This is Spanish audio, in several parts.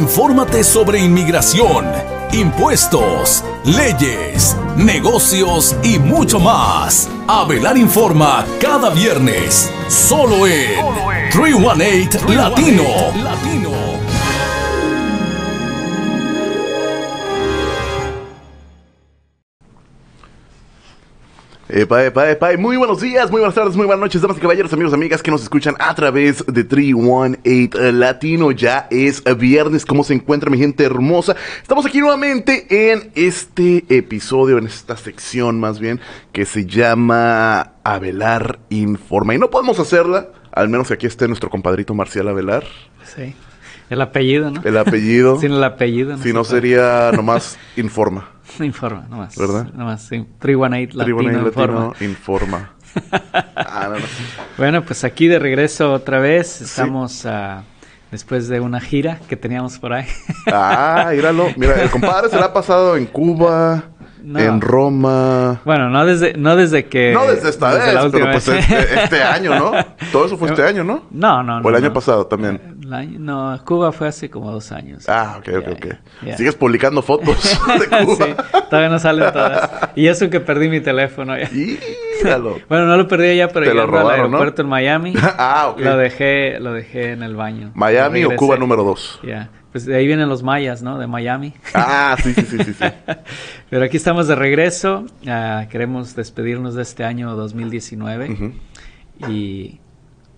Infórmate sobre inmigración, impuestos, leyes, negocios y mucho más. Avelar Informa cada viernes, solo en 318 Latino. Latino. Epa, eh, epa, eh, epa. Eh, muy buenos días, muy buenas tardes, muy buenas noches, damas y caballeros, amigos, amigas que nos escuchan a través de 318 Latino. Ya es viernes, ¿cómo se encuentra mi gente hermosa? Estamos aquí nuevamente en este episodio, en esta sección más bien, que se llama Avelar Informa. Y no podemos hacerla, al menos que aquí esté nuestro compadrito Marcial Avelar. Sí. El apellido, ¿no? El apellido. Sin el apellido. si no sería nomás Informa. Informa, nomás. ¿Verdad? Nomás, sí. 318 Latino, 318 Latino informa. ah, Bueno, pues aquí de regreso otra vez. Estamos ah, después de una gira que teníamos por ahí. ah, míralo. Mira, el compadre se la ha pasado en Cuba. En Roma. Bueno, no desde, no desde que. No desde esta vez, pero pues este, este, año, ¿no? Todo eso fue este año, ¿no? No, no. O el año pasado también. No, Cuba fue hace como dos años. Ah, ok, ok, Sigues publicando fotos de Cuba. sí, todavía no salen todas. Y eso que perdí mi teléfono. bueno, no lo perdí ya, pero lo al aeropuerto en Miami. ah, ok. Lo dejé, lo dejé en el baño. ¿Miami o Cuba número dos? Ya. Pues de ahí vienen los mayas, ¿no? De Miami. Ah, sí, sí, sí, sí. pero aquí estamos de regreso. queremos despedirnos de este año 2019. Y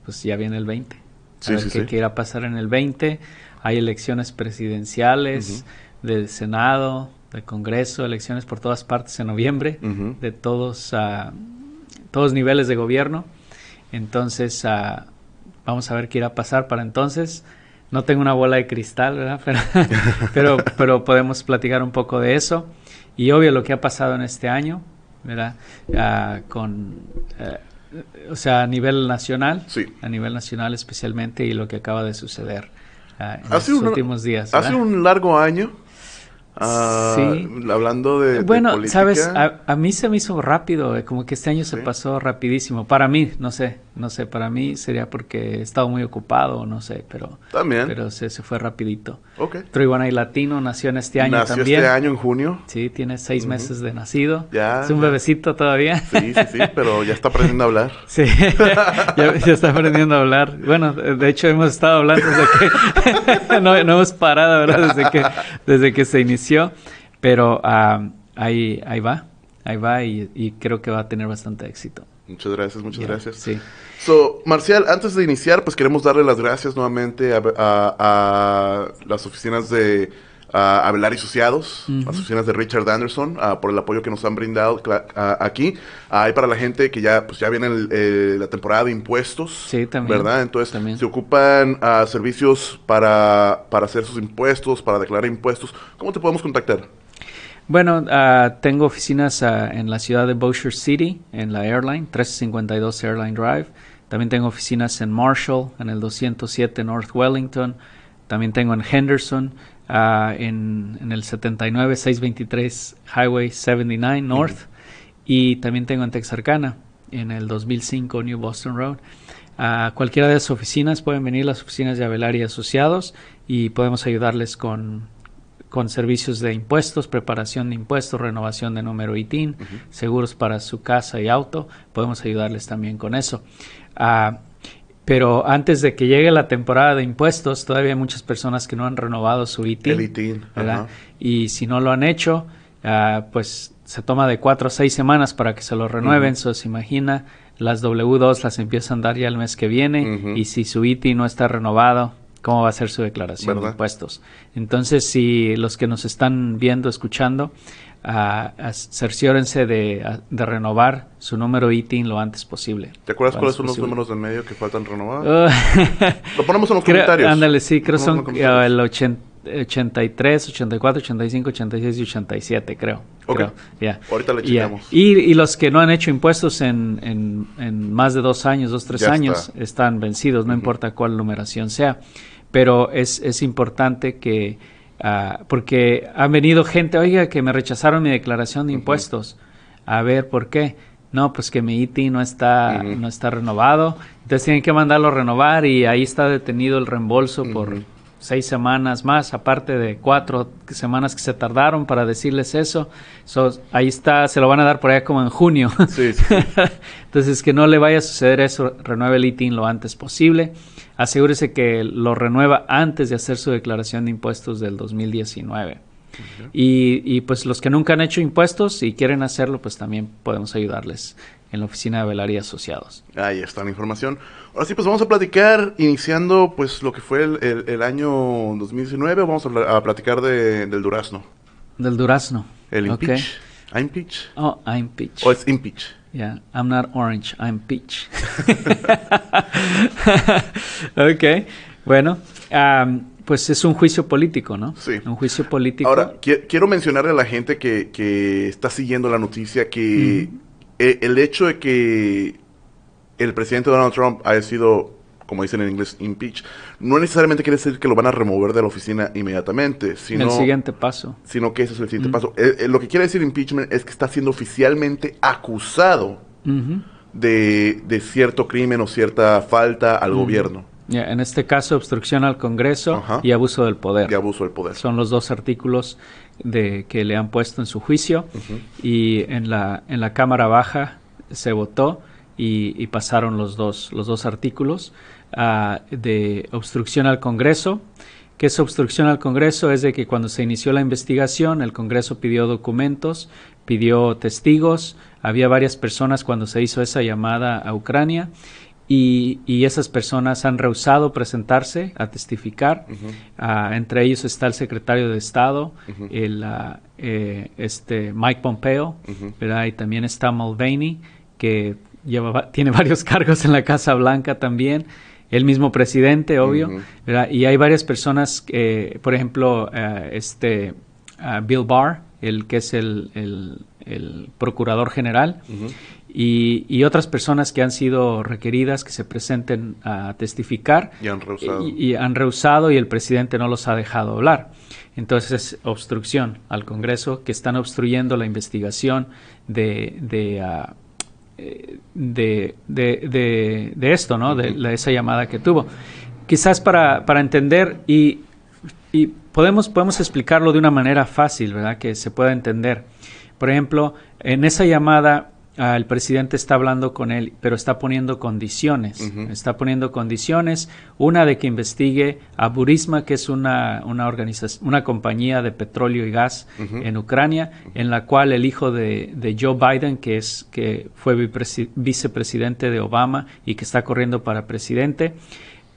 pues ya viene el 20 sí, qué irá quiera pasar en el 20. Hay elecciones presidenciales, del Senado, del Congreso, elecciones por todas partes en noviembre, de todos, a ah, todos niveles de gobierno. Entonces, ah, vamos a ver qué irá a pasar para entonces. No tengo una bola de cristal, ¿verdad? Pero, pero, pero, podemos platicar un poco de eso. Y obvio lo que ha pasado en este año, ¿verdad? Ah, con eh, o sea, a nivel nacional, a nivel nacional especialmente y lo que acaba de suceder ah, en los últimos días. Hace un largo año Ah, hablando de. Bueno, sabes, a, mí se me hizo rápido, eh, como que este año se pasó rapidísimo. Para mí, no sé, no sé, para mí sería porque he estado muy ocupado, no sé, pero. También. Pero se, fue rapidito. Ok. y Latino nació en este año también. Nació este año en junio. Sí, tiene seis meses de nacido. Ya. Es un bebecito todavía. Sí, sí, sí, pero ya está aprendiendo a hablar. sí, ya, está aprendiendo a hablar. Bueno, de hecho hemos estado hablando desde que. no, no hemos parado, ¿verdad? Desde que, desde que se inició pero ah, ahí, ahí va, ahí va y, creo que va a tener bastante éxito. Muchas gracias, muchas gracias. Sí. So, Marcial, antes de iniciar, pues queremos darle las gracias nuevamente a las oficinas de a Abelar y Asociados, las oficinas de Richard Anderson, por el apoyo que nos han brindado aquí. Hay para la gente que ya, pues ya viene la temporada de impuestos. ¿Verdad? Entonces, también. se ocupan ah, servicios para, para hacer sus impuestos, para declarar impuestos. ¿Cómo te podemos contactar? Bueno, ah, tengo oficinas ah, en la ciudad de Bossier City, en la Airline, 352 Airline Drive. También tengo oficinas en Marshall, en el 207 North Wellington. También tengo en Henderson. Ah, en, el 79 623 Highway 79 North y también tengo en Texarkana en el 2005 New Boston Road. A cualquiera de esas oficinas pueden venir las oficinas de Avelar y Asociados y podemos ayudarles con, con servicios de impuestos, preparación de impuestos, renovación de número ITIN, seguros para su casa y auto, podemos ayudarles también con eso. Ah, pero antes de que llegue la temporada de impuestos, todavía hay muchas personas que no han renovado su ITIN. El ITIN. ¿verdad? Y si no lo han hecho, ah, pues se toma de cuatro o seis semanas para que se lo renueven. se imagina, las W2 las empiezan a dar ya el mes que viene. Y si su ITIN no está renovado, ¿cómo va a ser su declaración de impuestos? Entonces, si los que nos están viendo, escuchando, a, a cerciórense de, de, renovar su número ITIN lo antes posible. ¿Te acuerdas cuáles son los números del medio que faltan renovar? lo ponemos en los comentarios. Ándale, sí, creo que son el 83, 84, 85, 86 y 87, creo. Ok. Ahorita le checamos. Y, los que no han hecho impuestos en, en, más de dos años, dos, tres años, están vencidos, no importa cuál numeración sea. Pero es, es importante que Ah, porque ha venido gente, oiga, que me rechazaron mi declaración de impuestos. A ver, ¿por qué? No, pues que mi ITI no está, no está renovado. Entonces tienen que mandarlo a renovar y ahí está detenido el reembolso por seis semanas más, aparte de cuatro semanas que se tardaron para decirles eso. ahí está, se lo van a dar por allá como en junio. Entonces, que no le vaya a suceder eso, renueve el ITIN lo antes posible asegúrese que lo renueva antes de hacer su declaración de impuestos del 2019. y, y, pues los que nunca han hecho impuestos y quieren hacerlo, pues también podemos ayudarles en la oficina de Velar y Asociados. Ahí está la información. Ahora sí, pues vamos a platicar, iniciando pues lo que fue el, el, año 2019, vamos a, platicar del durazno. Del durazno. El impeach. Okay. Oh, I'm O es impeach. Yeah, I'm not orange, I'm peach. ok, bueno, pues es un juicio político, ¿no? Sí. Un juicio político. Ahora, quiero mencionarle a la gente que, está siguiendo la noticia que el, el hecho de que el presidente Donald Trump haya sido como dicen en inglés, impeach, no necesariamente quiere decir que lo van a remover de la oficina inmediatamente, sino... El siguiente paso. Sino que ese es el siguiente mm. paso. Eh, eh, lo que quiere decir impeachment es que está siendo oficialmente acusado de, cierto crimen o cierta falta al mm. gobierno. en este caso, obstrucción al Congreso y abuso del poder. Y abuso del poder. Son los dos artículos que le han puesto en su juicio y en la, en la Cámara Baja se votó y, y pasaron los dos, los dos artículos. Ah, de obstrucción al Congreso. qué es obstrucción al Congreso? Es de que cuando se inició la investigación, el Congreso pidió documentos, pidió testigos, había varias personas cuando se hizo esa llamada a Ucrania y, esas personas han rehusado presentarse a testificar. Ah, entre ellos está el secretario de Estado, el, ah, eh, este Mike Pompeo, y también está Mulvaney, que lleva, tiene varios cargos en la Casa Blanca también el mismo presidente, obvio, Y hay varias personas, que, eh, por ejemplo, eh, este ah, Bill Barr, el que es el, procurador general, y, otras personas que han sido requeridas que se presenten a testificar. Y han rehusado. Y, han rehusado y el presidente no los ha dejado hablar. Entonces, obstrucción al Congreso, que están obstruyendo la investigación de... de ah, de, de, de, esto, ¿no? De, esa llamada que tuvo. Quizás para, para entender y, y, podemos, podemos explicarlo de una manera fácil, ¿verdad? Que se pueda entender. Por ejemplo, en esa llamada el presidente está hablando con él, pero está poniendo condiciones. Está poniendo condiciones. Una de que investigue a Burisma, que es una, una, organización, una compañía de petróleo y gas en Ucrania, en la cual el hijo de, Joe Biden, que, es, que fue vicepresidente de Obama y que está corriendo para presidente,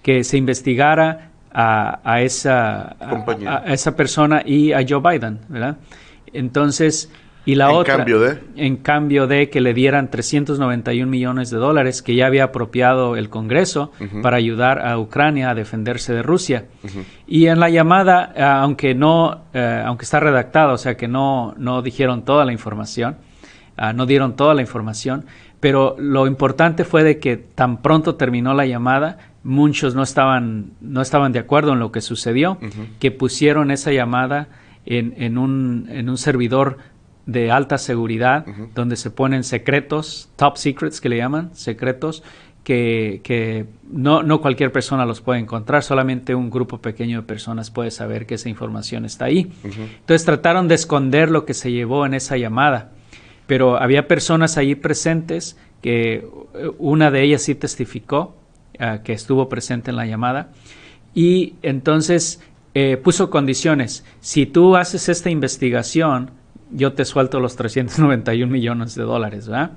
que se investigara a, esa, a esa persona y a Joe Biden, ¿verdad? Entonces, y la otra, cambio en cambio de que le dieran 391 millones de dólares que ya había apropiado el Congreso para ayudar a Ucrania a defenderse de Rusia. Y en la llamada, eh, aunque no, eh, aunque está redactada, o sea que no, no dijeron toda la información, ah, no dieron toda la información, pero lo importante fue de que tan pronto terminó la llamada, muchos no estaban, no estaban de acuerdo en lo que sucedió, que pusieron esa llamada en, en, un, en un servidor de alta seguridad, donde se ponen secretos, top secrets que le llaman, secretos, que, no, cualquier persona los puede encontrar, solamente un grupo pequeño de personas puede saber que esa información está ahí. Entonces trataron de esconder lo que se llevó en esa llamada, pero había personas allí presentes que eh, una de ellas sí testificó ah, que estuvo presente en la llamada y entonces eh, puso condiciones. Si tú haces esta investigación, yo te suelto los 391 millones de dólares, ¿verdad?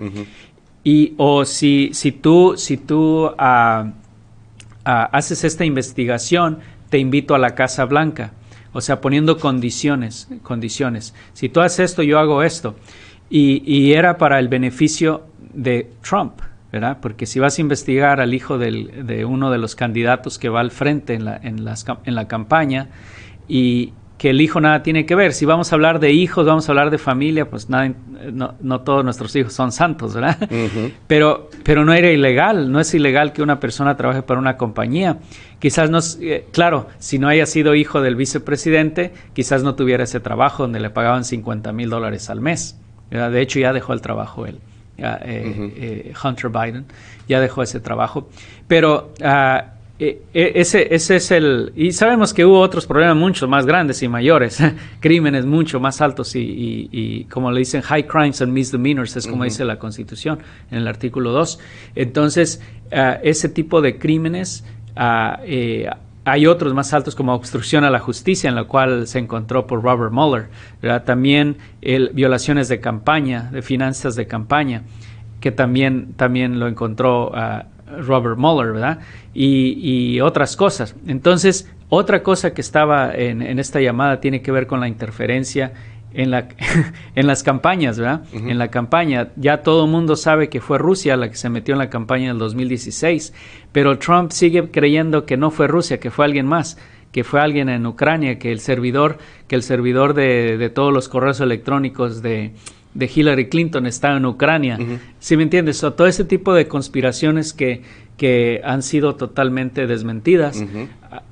Y o si, si tú, si tú ah, ah, haces esta investigación, te invito a la Casa Blanca. O sea, poniendo condiciones, condiciones. Si tú haces esto, yo hago esto. Y, era para el beneficio de Trump, ¿verdad? Porque si vas a investigar al hijo de uno de los candidatos que va al frente en la, en la campaña y, que el hijo nada tiene que ver. Si vamos a hablar de hijos, vamos a hablar de familia, pues nada, eh, no, todos nuestros hijos son santos, ¿verdad? pero, pero no era ilegal, no es ilegal que una persona trabaje para una compañía. Quizás no, eh, claro, si no haya sido hijo del vicepresidente, quizás no tuviera ese trabajo donde le pagaban 50 mil dólares al mes. De hecho, ya dejó el trabajo él, eh, Hunter Biden, ya dejó ese trabajo. Pero... Ah, eh, eh, ese, ese es el... Y sabemos que hubo otros problemas mucho más grandes y mayores, crímenes mucho más altos y, como le dicen, high crimes and misdemeanors, es como dice la Constitución en el artículo 2. Entonces, ah, ese tipo de crímenes... Ah, eh, hay otros más altos como obstrucción a la justicia, en la cual se encontró por Robert Mueller. También el, violaciones de campaña, de finanzas de campaña, que también, también lo encontró uh, Robert Mueller, ¿verdad? Y, otras cosas. Entonces, otra cosa que estaba en, esta llamada tiene que ver con la interferencia en, las campañas, ¿verdad? En la campaña. Ya todo el mundo sabe que fue Rusia la que se metió en la campaña del 2016, pero Trump sigue creyendo que no fue Rusia, que fue alguien más que fue alguien en Ucrania, que el servidor, que el servidor de todos los correos electrónicos de, de Hillary Clinton está en Ucrania. ¿Sí me entiendes? todo ese tipo de conspiraciones que, que han sido totalmente desmentidas, ah,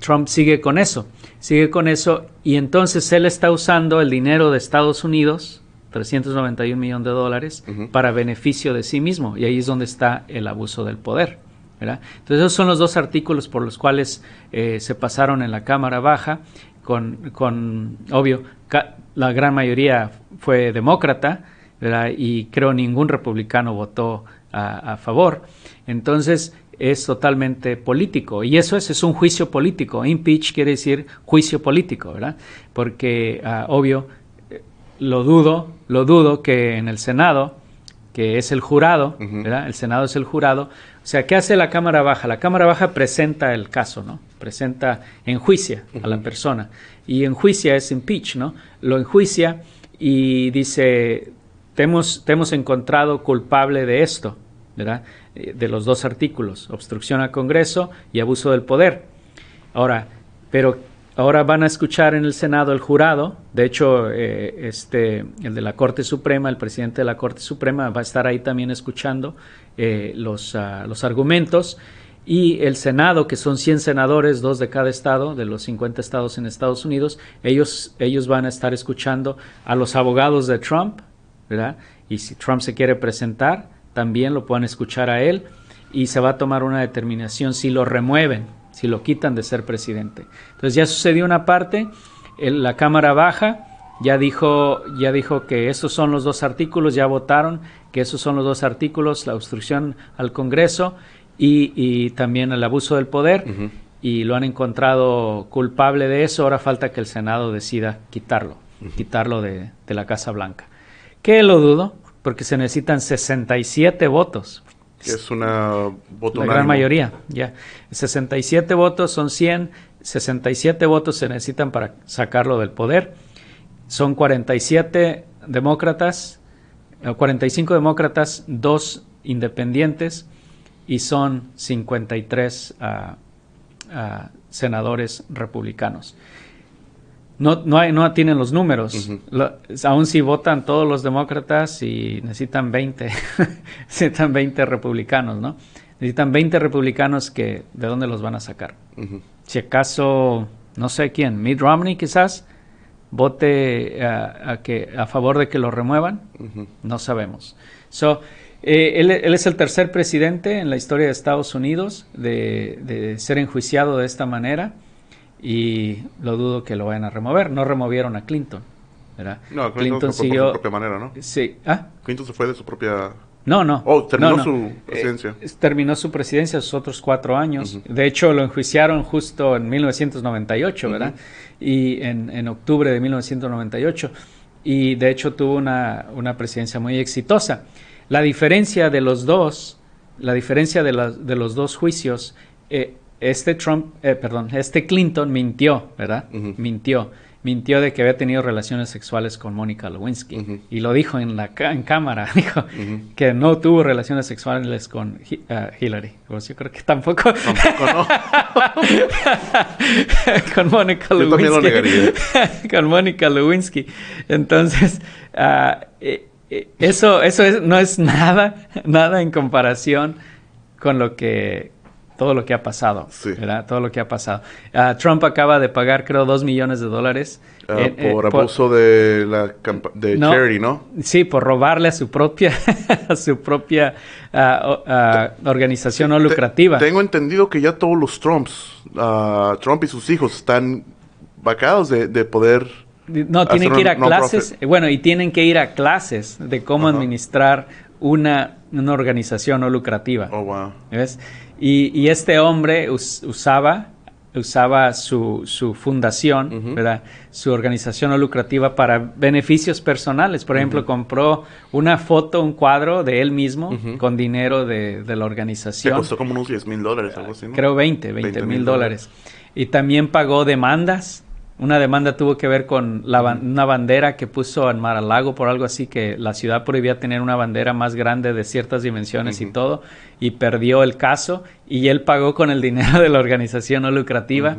Trump sigue con eso, sigue con eso y entonces él está usando el dinero de Estados Unidos, 391 millones de dólares, para beneficio de sí mismo y ahí es donde está el abuso del poder. ¿verdad? Entonces esos son los dos artículos por los cuales eh, se pasaron en la Cámara Baja con, con obvio, la gran mayoría fue demócrata, ¿verdad? y creo ningún republicano votó a, favor. Entonces, es totalmente político. Y eso es, es un juicio político. Impeach quiere decir juicio político, ¿verdad? Porque, ah, obvio, eh, lo dudo, lo dudo que en el Senado, que es el jurado, ¿verdad? El Senado es el jurado, o sea, ¿qué hace la Cámara Baja? La Cámara Baja presenta el caso, ¿no? Presenta, enjuicia juicio a la persona. Y enjuicia es impeach, ¿no? Lo enjuicia y dice, te hemos, hemos encontrado culpable de esto, ¿verdad? Eh, de los dos artículos, obstrucción al Congreso y abuso del poder. Ahora, pero ahora van a escuchar en el Senado el jurado, de hecho, eh, este, el de la Corte Suprema, el presidente de la Corte Suprema va a estar ahí también escuchando eh, los, ah, los argumentos y el Senado, que son 100 senadores, dos de cada estado, de los 50 estados en Estados Unidos, ellos, ellos van a estar escuchando a los abogados de Trump, ¿verdad? Y si Trump se quiere presentar, también lo pueden escuchar a él y se va a tomar una determinación si lo remueven, si lo quitan de ser presidente. Entonces ya sucedió una parte, en la Cámara baja, ya dijo, ya dijo que esos son los dos artículos, ya votaron que esos son los dos artículos, la obstrucción al Congreso y, también el abuso del poder, y lo han encontrado culpable de eso, ahora falta que el Senado decida quitarlo, quitarlo de, la Casa Blanca. Que lo dudo, porque se necesitan 67 votos. Es una La gran mayoría, ya. 67 votos son 100, 67 votos se necesitan para sacarlo del poder son 47 demócratas, 45 eh, demócratas, dos independientes y son 53 ah, ah, senadores republicanos. No, no, hay, no tienen los números. aún si votan todos los demócratas y necesitan 20, necesitan 20 republicanos, ¿no? Necesitan 20 republicanos que, ¿de dónde los van a sacar? Si acaso, no sé quién, Mitt Romney quizás, vote eh, a, que, a favor de que lo remuevan, no sabemos. So, eh, él, es el tercer presidente en la historia de Estados Unidos de, ser enjuiciado de esta manera y lo dudo que lo vayan a remover. No removieron a Clinton. ¿verdad? No, Clinton, Clinton se fue su propia manera, ¿no? Sí. ¿Ah? Clinton se fue de su propia... No, no. Oh, terminó su eh, presidencia. terminó su presidencia sus otros cuatro años. De hecho, lo enjuiciaron justo en 1998, ¿verdad? y en, en octubre de 1998 y de hecho tuvo una, una, presidencia muy exitosa. La diferencia de los dos, la diferencia de, de los dos juicios, eh, este Trump, eh, perdón, este Clinton mintió, ¿verdad? Mintió mintió de que había tenido relaciones sexuales con Mónica Lewinsky. Y lo dijo en la en cámara, dijo que no tuvo relaciones sexuales con ah, Hillary. Pues yo creo que tampoco. Tampoco no. con Mónica Lewinsky. con Mónica Lewinsky. Entonces, ah, eh, eh, eso, eso es, no es nada, nada en comparación con lo que todo lo que ha pasado, sí. ¿verdad? Todo lo que ha pasado. Ah, Trump acaba de pagar, creo, dos millones de dólares. Ah, eh, eh, por abuso de la no, charity, ¿no? Sí, por robarle a su propia, a su propia ah, organización no lucrativa. tengo entendido que ya todos los Trumps, Trump y sus hijos, están vacados de, de poder... No, tienen que ir a clases, eh, bueno, y tienen que ir a clases de cómo administrar una, una organización no lucrativa. Oh, wow. ¿Ves? Y, este hombre usaba, usaba su, su fundación, ¿verdad? su organización lucrativa para beneficios personales. Por ejemplo, compró una foto, un cuadro de él mismo con dinero de, la organización. Le costó como unos 10 mil dólares, algo así. Creo 20, 20 mil dólares. Y también pagó demandas una demanda tuvo que ver con una bandera que puso en Mar-a-Lago por algo así que la ciudad prohibía tener una bandera más grande de ciertas dimensiones y todo y perdió el caso y él pagó con el dinero de la organización no lucrativa.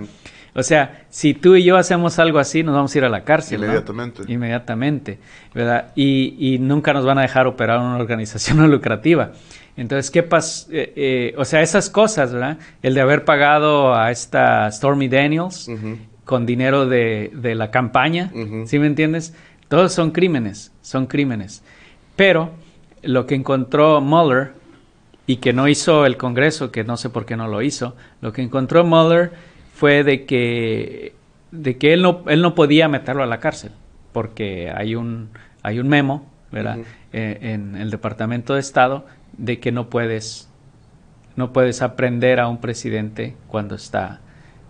O sea, si tú y yo hacemos algo así, nos vamos a ir a la cárcel. Inmediatamente. Inmediatamente, ¿verdad? Y, y, nunca nos van a dejar operar una organización no lucrativa. Entonces, ¿qué pasa? Eh, eh, o sea, esas cosas, ¿verdad? El de haber pagado a esta Stormy Daniels, con dinero de, la campaña, si ¿sí me entiendes? Todos son crímenes, son crímenes. Pero lo que encontró Mueller y que no hizo el Congreso, que no sé por qué no lo hizo, lo que encontró Mueller fue de que, de que él, no, él no podía meterlo a la cárcel, porque hay un, hay un memo ¿verdad? Eh, en el Departamento de Estado de que no puedes, no puedes aprender a un presidente cuando está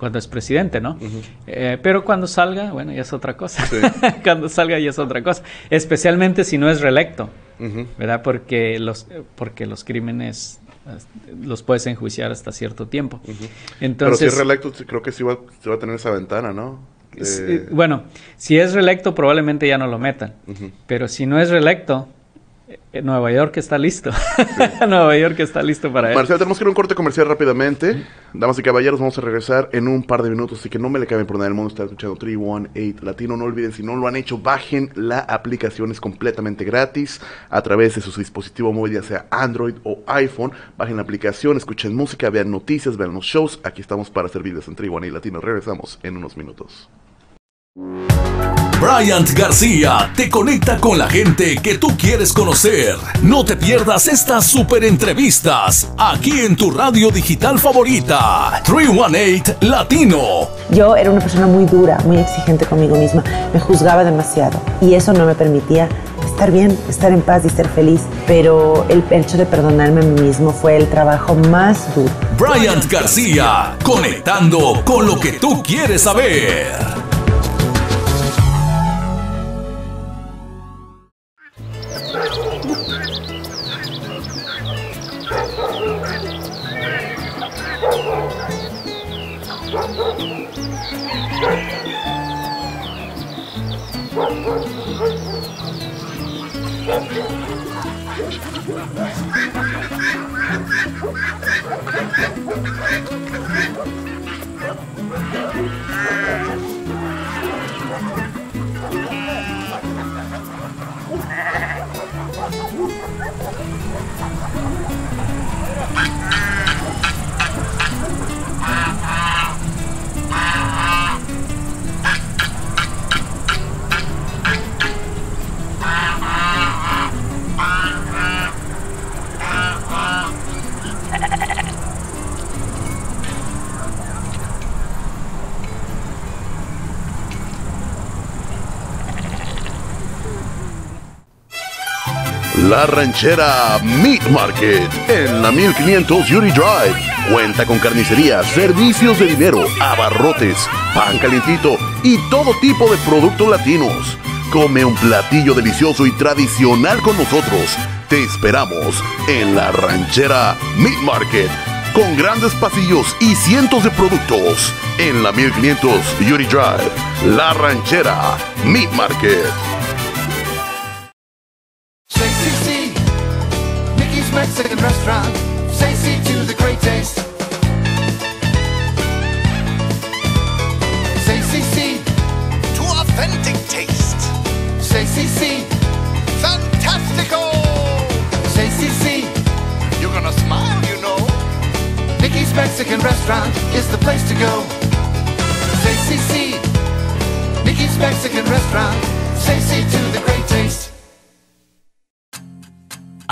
cuando es presidente, ¿no? Eh, pero cuando salga, bueno, ya es otra cosa. cuando salga ya es otra cosa. Especialmente si no es reelecto, ¿verdad? Porque los, porque los crímenes este, los puedes enjuiciar hasta cierto tiempo. Entonces, pero si es reelecto, creo que sí va, a tener esa ventana, ¿no? Eh. bueno, si es reelecto, probablemente ya no lo metan. Pero si no es reelecto, eh, Nueva York está listo. Nueva York está listo para eso. tenemos que ir a un corte comercial rápidamente. Damas y caballeros, vamos a regresar en un par de minutos, así que no me le caben por nada el mundo. Están escuchando 318 Latino. No olviden, si no lo han hecho, bajen la aplicación. Es completamente gratis a través de su dispositivo móvil ya sea Android o iPhone. Bajen la aplicación, escuchen música, vean noticias, vean los shows. Aquí estamos para servirles en 318 Latino. Regresamos en unos minutos. Bryant García te conecta con la gente que tú quieres conocer. No te pierdas estas super entrevistas aquí en tu radio digital favorita, 318 Latino. Yo era una persona muy dura, muy exigente conmigo misma. Me juzgaba demasiado y eso no me permitía estar bien, estar en paz y ser feliz. Pero el hecho de perdonarme a mí mismo fue el trabajo más duro. Bryant García, conectando con lo que tú quieres saber. Thank you. la ranchera Meat Market en la 1500 Yuri Drive. Cuenta con carnicería, servicios de dinero, abarrotes, pan calentito y todo tipo de productos latinos. Come un platillo delicioso y tradicional con nosotros. Te esperamos en la ranchera Meat Market con grandes pasillos y cientos de productos en la 1500 Yuri Drive, La Ranchera Meat Market.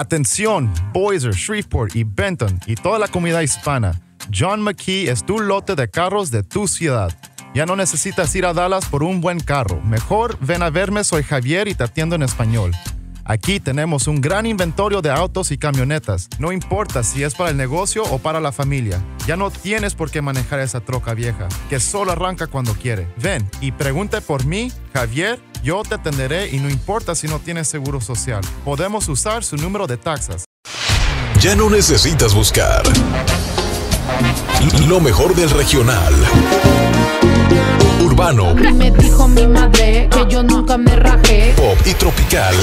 Atención, Boiser, Shreveport y Benton y toda la comunidad hispana. John McKee es tu lote de carros de tu ciudad. Ya no necesitas ir a Dallas por un buen carro. Mejor ven a verme, soy Javier y te atiendo en español. Aquí tenemos un gran inventario de autos y camionetas, no importa si es para el negocio o para la familia. Ya no tienes por qué manejar esa troca vieja, que solo arranca cuando quiere. Ven y pregunte por mí, Javier, yo te atenderé y no importa si no tienes seguro social. Podemos usar su número de taxas. Ya no necesitas buscar. Lo mejor del regional urbano. Me dijo mi madre que yo nunca me rajé. Pop y tropical.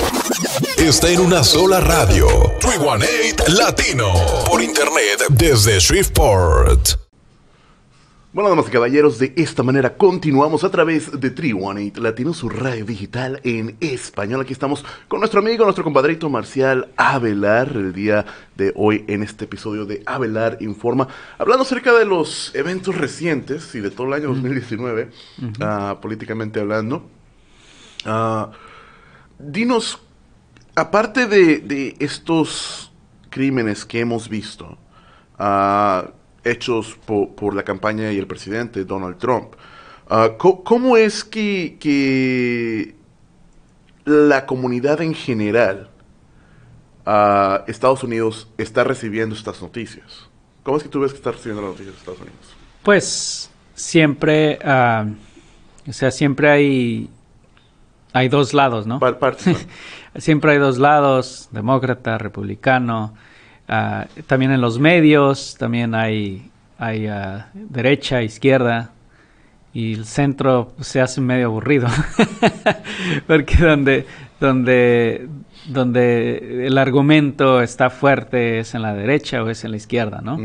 Está en una sola radio. 318 Latino. Por internet desde Shreveport. Bueno, damas y caballeros, de esta manera continuamos a través de 318 Latino, su radio digital en español. Aquí estamos con nuestro amigo, nuestro compadrito Marcial Avelar, el día de hoy en este episodio de Avelar Informa, hablando acerca de los eventos recientes y de todo el año 2019, ah, políticamente hablando. Ah, dinos, aparte de, de, estos crímenes que hemos visto, ah, hechos por, la campaña y el presidente Donald Trump. Ah, ¿cómo, es que, la comunidad en general, ah, Estados Unidos, está recibiendo estas noticias? ¿Cómo es que tú ves que está recibiendo las noticias de Estados Unidos? Pues siempre, ah, o sea, siempre hay, hay dos lados, ¿no? siempre hay dos lados, demócrata, republicano. Ah, también en los medios, también hay, hay ah, derecha, izquierda, y el centro pues, se hace medio aburrido, porque donde, donde, donde el argumento está fuerte es en la derecha o es en la izquierda, ¿no?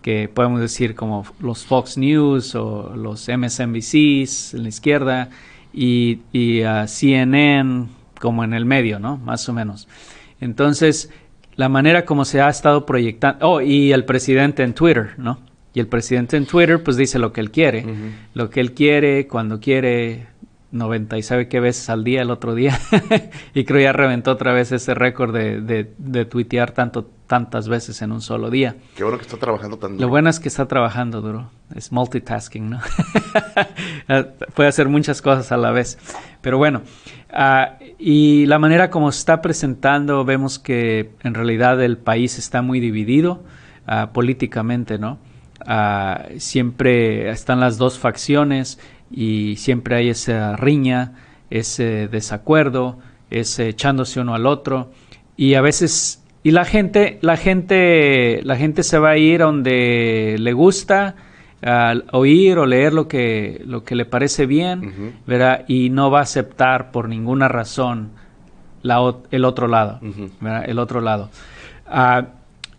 Que podemos decir como los Fox News o los MSNBCs en la izquierda y, y ah, CNN como en el medio, ¿no? Más o menos. Entonces, la manera como se ha estado proyectando. Oh, y el presidente en Twitter, ¿no? Y el presidente en Twitter pues dice lo que él quiere, lo que él quiere, cuando quiere, 90 y sabe qué veces al día el otro día. y creo ya reventó otra vez ese récord de, de, tuitear tanto, tantas veces en un solo día. Qué bueno que está trabajando tan Lo bueno es que está trabajando duro. Es multitasking, ¿no? Ah, puede hacer muchas cosas a la vez. Pero bueno, ah, y la manera como se está presentando, vemos que en realidad el país está muy dividido ah, políticamente, ¿no? siempre están las dos facciones y siempre hay esa riña, ese desacuerdo, ese echándose uno al otro y a veces y la gente la gente la gente se va a ir donde le gusta al oír o leer lo que lo que le parece bien, ¿verdad? Y no va a aceptar por ninguna razón la, el otro lado, ¿verdad? El otro lado. Ah,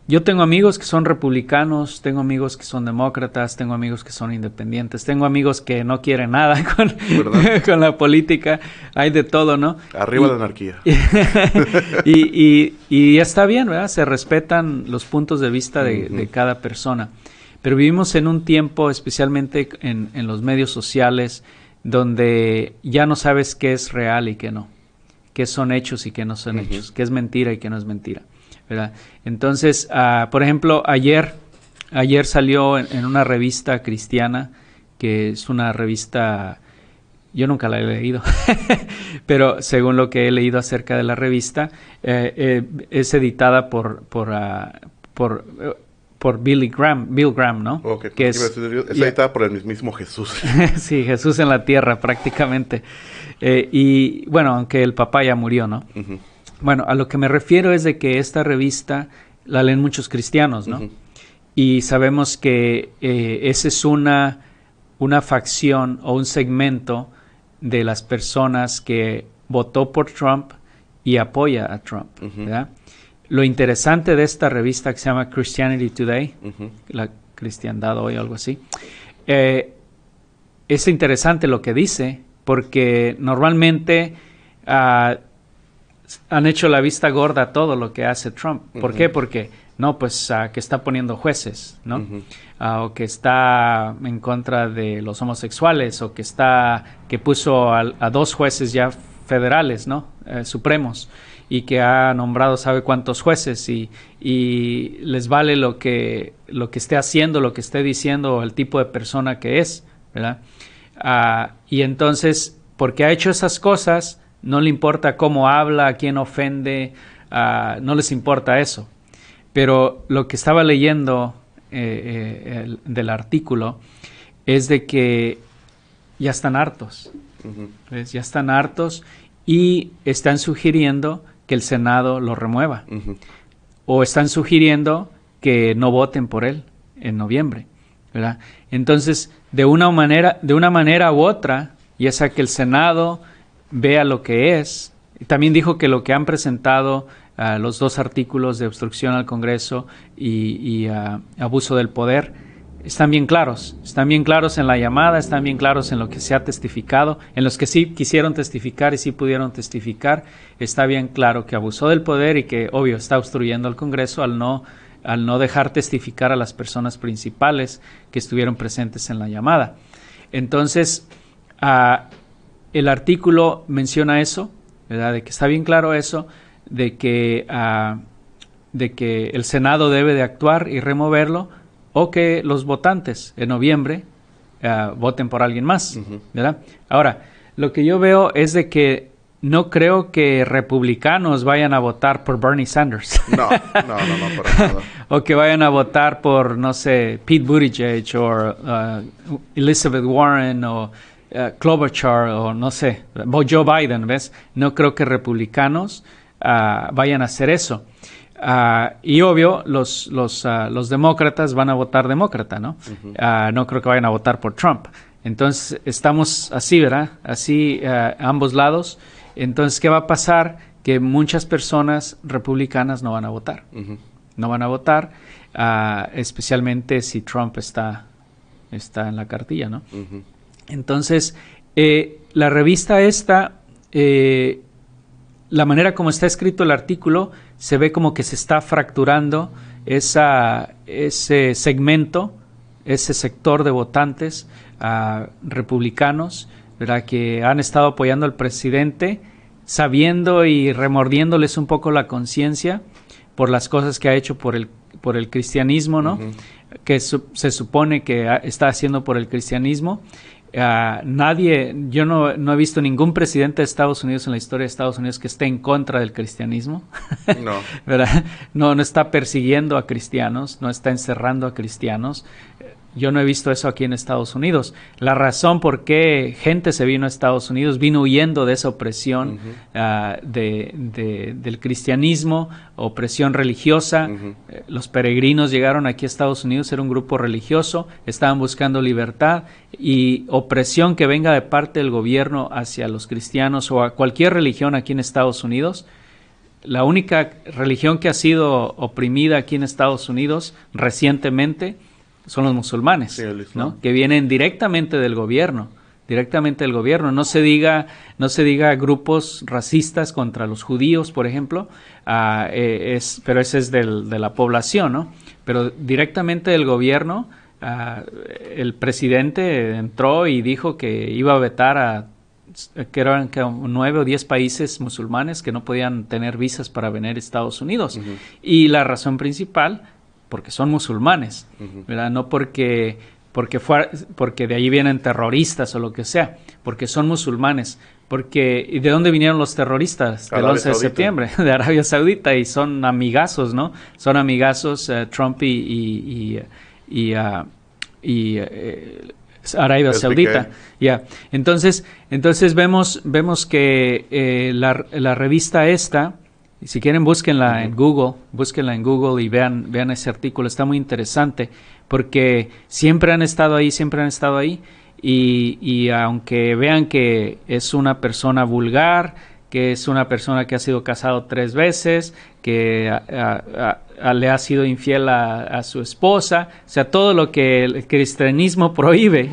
yo tengo amigos que son republicanos, tengo amigos que son demócratas, tengo amigos que son independientes, tengo amigos que no quieren nada con, la política, hay de todo, ¿no? Arriba de la anarquía. y, está bien, ¿verdad? Se respetan los puntos de vista de, cada persona. Pero vivimos en un tiempo, especialmente en, los medios sociales, donde ya no sabes qué es real y qué no, qué son hechos y qué no son hechos, qué es mentira y qué no es mentira. Entonces, ah, por ejemplo, ayer, ayer salió en, una revista cristiana, que es una revista, yo nunca la he leído, pero según lo que he leído acerca de la revista, eh, eh, es editada por, por, ah, por eh, por Billy Graham, Bill Graham, ¿no? es, editada por el mismo Jesús. sí, Jesús en la tierra prácticamente. y bueno, aunque el papá ya murió, ¿no? Bueno, a lo que me refiero es de que esta revista la leen muchos cristianos, ¿no? Y sabemos que eh, esa es una, una facción o un segmento de las personas que votó por Trump y apoya a Trump, ¿verdad? Lo interesante de esta revista que se llama Christianity Today, la Cristiandad Hoy o algo así, eh, es interesante lo que dice, porque normalmente ah, han hecho la vista gorda a todo lo que hace Trump. ¿Por qué? Porque no, pues que está poniendo jueces, ¿no? o que está en contra de los homosexuales, o que está, que puso a, dos jueces ya federales, ¿no? Eh, supremos, y que ha nombrado sabe cuántos jueces, y, y, les vale lo que, lo que esté haciendo, lo que esté diciendo, el tipo de persona que es, ¿verdad? Ah, y entonces, porque ha hecho esas cosas, no le importa cómo habla, a quién ofende, no les importa eso. Pero lo que estaba leyendo eh, eh, del artículo es de que ya están hartos. Ya están hartos y están sugiriendo que el Senado lo remueva. O están sugiriendo que no voten por él en noviembre. Entonces, de una manera, de una manera u otra, ya sea que el Senado vea lo que es. También dijo que lo que han presentado ah, los dos artículos de obstrucción al Congreso y, ah, abuso del poder están bien claros, están bien claros en la llamada, están bien claros en lo que se ha testificado, en los que sí quisieron testificar y sí pudieron testificar, está bien claro que abusó del poder y que obvio está obstruyendo al Congreso al no al no dejar testificar a las personas principales que estuvieron presentes en la llamada. Entonces, a ah, el artículo menciona eso, ¿verdad? De que está bien claro eso, de que, ah, de que el Senado debe de actuar y removerlo, o que los votantes en noviembre ah, voten por alguien más, ¿verdad? Ahora, lo que yo veo es de que no creo que republicanos vayan a votar por Bernie Sanders. No, no, no, no, o que vayan a votar por, no sé, Pete Buttigieg o ah, Elizabeth Warren o uh, Klobuchar o no sé, Joe Biden, ¿ves? No creo que republicanos ah, vayan a hacer eso. Ah, y obvio, los, los, ah, los, demócratas van a votar demócrata, ¿no? no creo que vayan a votar por Trump. Entonces, estamos así, ¿verdad? Así ambos lados. Entonces, ¿qué va a pasar? Que muchas personas republicanas no van a votar. No van a votar, especialmente si Trump está, está en la cartilla, ¿no? Entonces, eh, la revista esta, eh, la manera como está escrito el artículo, se ve como que se está fracturando esa, ese segmento, ese sector de votantes ah, republicanos, ¿verdad? que han estado apoyando al presidente, sabiendo y remordiéndoles un poco la conciencia por las cosas que ha hecho por el, por el cristianismo, ¿no? Que se supone que está haciendo por el cristianismo nadie, yo no, he visto ningún presidente de Estados Unidos en la historia de Estados Unidos que esté en contra del cristianismo. No. ¿Verdad? No, no está persiguiendo a cristianos, no está encerrando a cristianos. Yo no he visto eso aquí en Estados Unidos. La razón por qué gente se vino a Estados Unidos vino huyendo de esa opresión ah, de, del cristianismo, opresión religiosa. Eh, los peregrinos llegaron aquí a Estados Unidos, era un grupo religioso, estaban buscando libertad y opresión que venga de parte del gobierno hacia los cristianos o a cualquier religión aquí en Estados Unidos. La única religión que ha sido oprimida aquí en Estados Unidos recientemente son los musulmanes, ¿no? que vienen directamente del gobierno, directamente del gobierno. No se diga, no se diga grupos racistas contra los judíos, por ejemplo, ah, eh, es, pero ese es del, de la población, ¿no? Pero directamente del gobierno, ah, el presidente entró y dijo que iba a vetar a que eran nueve o diez países musulmanes que no podían tener visas para venir a Estados Unidos. Y la razón principal porque son musulmanes, ¿verdad? No porque, porque, fue, porque de ahí vienen terroristas o lo que sea, porque son musulmanes. Porque, ¿y de dónde vinieron los terroristas? Del 11 de septiembre, de Arabia Saudita, y son amigazos, ¿no? Son amigazos eh, Trump y, y, y, ah, eh, Arabia Saudita. Entonces, entonces vemos, vemos que eh, la, la, revista esta si quieren, búsquenla en Google, búsquenla en Google y vean, ese artículo, está muy interesante, porque siempre han estado ahí, siempre han estado ahí, y, y aunque vean que es una persona vulgar, que es una persona que ha sido casado tres veces, que le ha sido infiel a, su esposa, o sea, todo lo que el cristianismo prohíbe,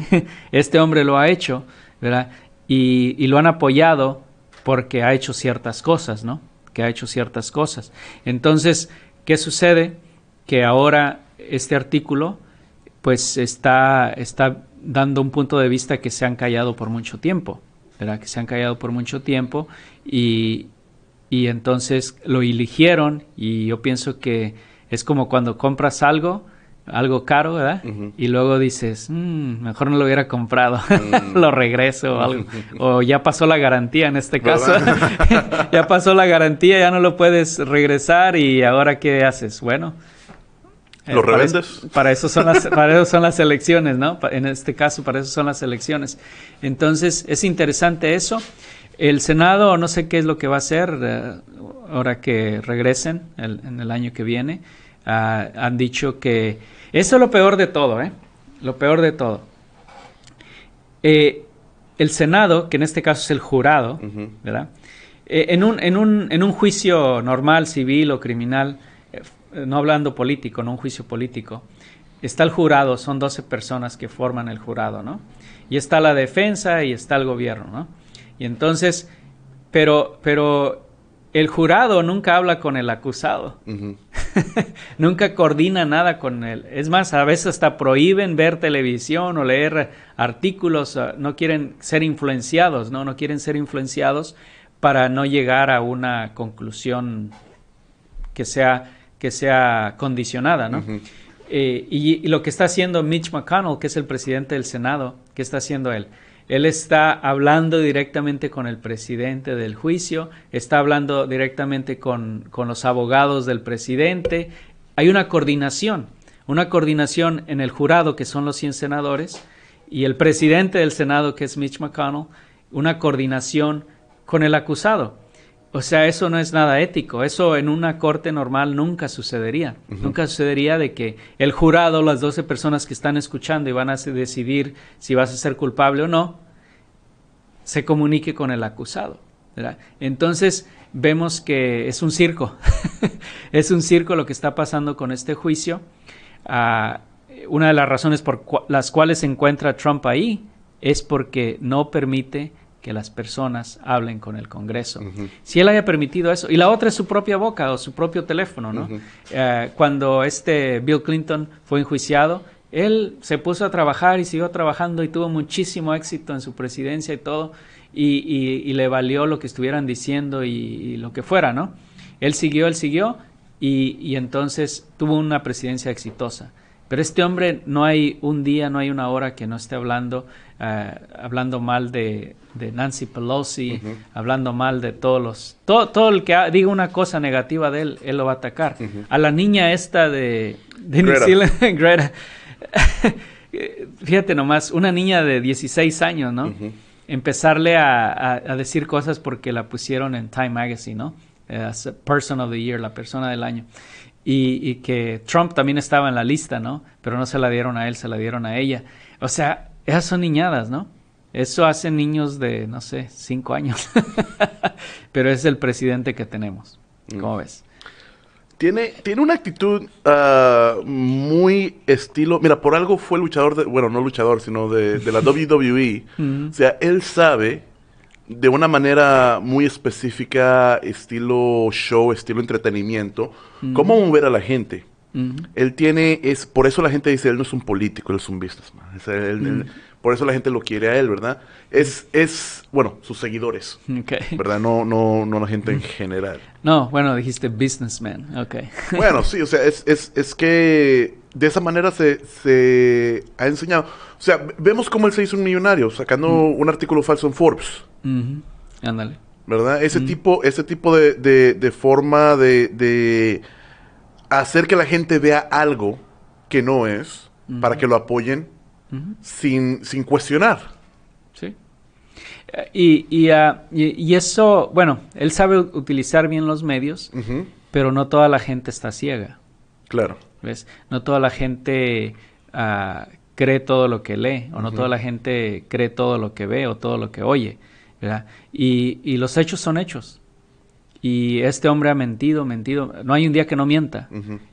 este hombre lo ha hecho, ¿verdad? y, lo han apoyado porque ha hecho ciertas cosas, ¿no? que ha hecho ciertas cosas. Entonces, ¿qué sucede? Que ahora este artículo pues está, está dando un punto de vista que se han callado por mucho tiempo, ¿verdad? Que se han callado por mucho tiempo y, y entonces lo eligieron y yo pienso que es como cuando compras algo, algo caro, ¿verdad? Y luego dices, mmm, mejor no lo hubiera comprado, mm. lo regreso o algo. o ya pasó la garantía en este caso. ya pasó la garantía, ya no lo puedes regresar y ahora qué haces? Bueno. Eh, ¿Lo revendes? Para, eso son las, son las elecciones, ¿no? En este caso, para eso son las elecciones. Entonces, es interesante eso. El Senado, no sé qué es lo que va a hacer eh, ahora que regresen en el año que viene. Ah, han dicho que eso es lo peor de todo, ¿eh? Lo peor de todo. Eh, el Senado, que en este caso es el jurado, ¿verdad? Eh, en, un, en, un, juicio normal, civil o criminal, eh, no hablando político, no un juicio político, está el jurado, son 12 personas que forman el jurado, ¿no? Y está la defensa y está el gobierno, ¿no? Y entonces, pero, pero el jurado nunca habla con el acusado. nunca coordina nada con él. Es más, a veces hasta prohíben ver televisión o leer artículos, ah, no quieren ser influenciados, ¿no? No quieren ser influenciados para no llegar a una conclusión que sea, que sea condicionada, ¿no? Eh, y lo que está haciendo Mitch McConnell, que es el presidente del Senado, ¿qué está haciendo él? Él está hablando directamente con el presidente del juicio, está hablando directamente con, los abogados del presidente. Hay una coordinación, una coordinación en el jurado, que son los 100 senadores, y el presidente del Senado, que es Mitch McConnell, una coordinación con el acusado. O sea, eso no es nada ético. Eso en una corte normal nunca sucedería. Nunca sucedería de que el jurado, las 12 personas que están escuchando y van a decidir si vas a ser culpable o no, se comunique con el acusado. Entonces vemos que es un circo. es un circo lo que está pasando con este juicio. Ah, una de las razones por las cuales se encuentra Trump ahí es porque no permite que las personas hablen con el Congreso. Si él haya permitido eso, y la otra es su propia boca o su propio teléfono, ¿no? Eh, cuando este Bill Clinton fue enjuiciado, él se puso a trabajar y siguió trabajando y tuvo muchísimo éxito en su presidencia y todo, y, le valió lo que estuvieran diciendo y, y, lo que fuera, ¿no? Él siguió, él siguió, y, entonces tuvo una presidencia exitosa. Pero este hombre no hay un día, no hay una hora que no esté hablando, eh, hablando mal de, Nancy Pelosi, hablando mal de todos los... Todo, todo el que diga una cosa negativa de él, él lo va a atacar. A la niña esta de, de Greta. New Greta. Fíjate nomás, una niña de 16 años, ¿no? Empezarle a, decir cosas porque la pusieron en Time Magazine, ¿no? As a person of the Year, la persona del año y, que Trump también estaba en la lista, ¿no? Pero no se la dieron a él, se la dieron a ella. O sea, esas son niñadas, ¿no? Eso hacen niños de, no sé, cinco años. Pero es el presidente que tenemos. Mm. ¿Cómo ves? Tiene, tiene una actitud ah, muy estilo. Mira, por algo fue luchador de. Bueno, no luchador, sino de, la WWE. Mm. O sea, él sabe de una manera muy específica, estilo show, estilo entretenimiento, mm. cómo mover a la gente. Mm. Él tiene, es, por eso la gente dice, él no es un político, él es un businessman. Mm. por eso la gente lo quiere a él, ¿verdad? Es, es bueno, sus seguidores, ¿verdad? No, no, no la gente en general. No, bueno, dijiste businessman, ok. bueno, sí, o sea, es, es, es que de esa manera se, se, ha enseñado. O sea, vemos cómo él se hizo un millonario sacando mm. un artículo falso en Forbes. Ándale. ¿Verdad? Ese mm. tipo, ese tipo de, de, forma de, de, hacer que la gente vea algo que no es para que lo apoyen sin, cuestionar. Sí. Eh, ah, y, y, eso, bueno, él sabe utilizar bien los medios, pero no toda la gente está ciega. Claro. ¿Ves? No toda la gente ah, cree todo lo que lee, o no toda la gente cree todo lo que ve o todo lo que oye, Y, los hechos son hechos. Y este hombre ha mentido, mentido. No hay un día que no mienta.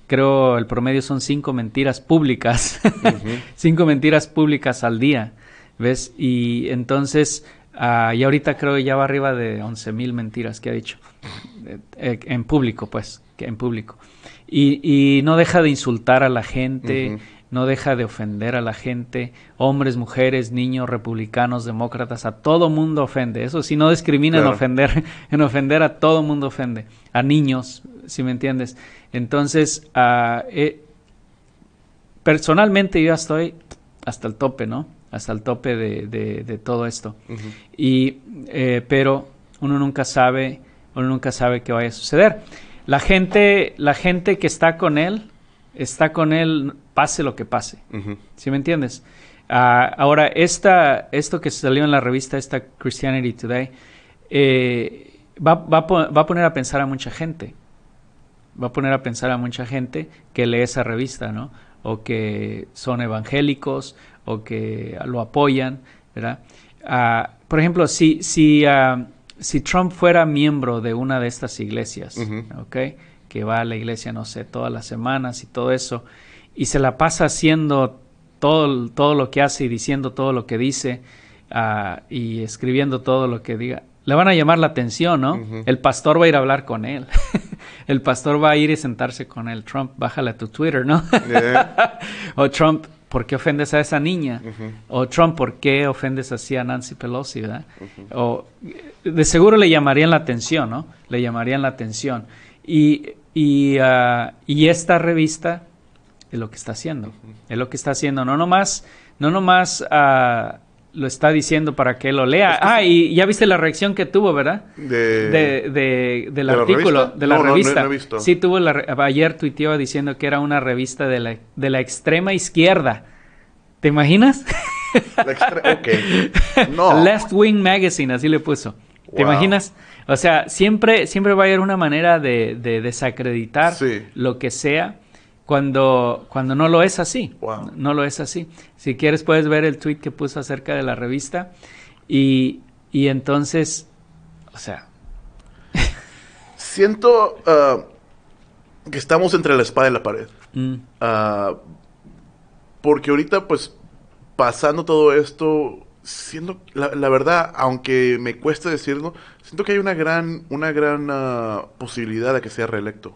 Creo el promedio son cinco mentiras públicas. cinco mentiras públicas al día. ¿Ves? Y entonces, ah, y ahorita creo que ya va arriba de once mil mentiras que ha dicho. Eh, en público, pues, en público. Y, y, no deja de insultar a la gente, no deja de ofender a la gente, hombres, mujeres, niños, republicanos, demócratas, a todo mundo ofende. Eso sí, no discrimina en ofender, en ofender a todo mundo ofende, a niños, si me entiendes. Entonces, ah, eh, personalmente yo estoy hasta el tope, ¿no? Hasta el tope de, de, todo esto. Y, eh, pero uno nunca sabe, uno nunca sabe qué vaya a suceder. La gente, la gente que está con él, está con él pase lo que pase. ¿Sí me entiendes? Ah, ahora, esta, esto que salió en la revista, esta Christianity Today, eh, va, a poner a pensar a mucha gente. Va a poner a pensar a mucha gente que lee esa revista, ¿no? O que son evangélicos, o que lo apoyan, ¿verdad? Ah, por ejemplo, si, si, ah, si Trump fuera miembro de una de estas iglesias, ¿ok? Que va a la iglesia, no sé, todas las semanas y todo eso, y se la pasa haciendo todo, todo lo que hace y diciendo todo lo que dice ah, y escribiendo todo lo que diga, le van a llamar la atención, ¿no? El pastor va a ir a hablar con él. el pastor va a ir y sentarse con él. Trump, bájale a tu Twitter, ¿no? Eh. o Trump, ¿por qué ofendes a esa niña? O Trump, ¿por qué ofendes así a Nancy Pelosi? O de seguro le llamarían la atención, ¿no? Le llamarían la atención. Y, ah, esta revista es lo que está haciendo, es lo que está haciendo, no nomás, no nomás ah, lo está diciendo para que lo lea. Ah, y ya viste la reacción que tuvo, ¿verdad? De, de, del artículo, de la revista. No, Sí, tuvo la re ayer tuiteó diciendo que era una revista de la, de la extrema izquierda. ¿Te imaginas? La no. Left Wing Magazine, así le puso. ¿Te imaginas? O sea, siempre, siempre va a haber una manera de, desacreditar lo que sea cuando, cuando no lo es así. No lo es así. Si quieres puedes ver el tweet que puso acerca de la revista y, entonces, o sea... Siento ah, que estamos entre la espada y la pared. Mm. Ah, porque ahorita pues pasando todo esto, siendo la, verdad, aunque me cueste decirlo, siento que hay una gran, una gran ah, posibilidad de que sea reelecto.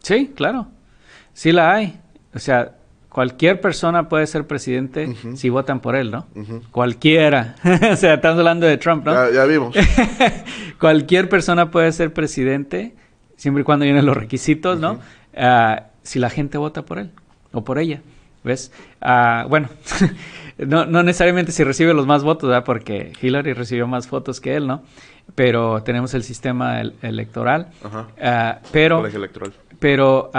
Sí, claro. Sí la hay. O sea, cualquier persona puede ser presidente si votan por él, ¿no? Cualquiera. o sea, estamos hablando de Trump, ¿no? Ya, vimos. cualquier persona puede ser presidente siempre y cuando vienen los requisitos, ¿no? Ah, si la gente vota por él o por ella. ¿Ves? Ah, bueno, no, necesariamente si recibe los más votos, ¿verdad? porque Hillary recibió más votos que él, ¿no? Pero tenemos el sistema electoral. Ajá. Ah, pero, electoral. Pero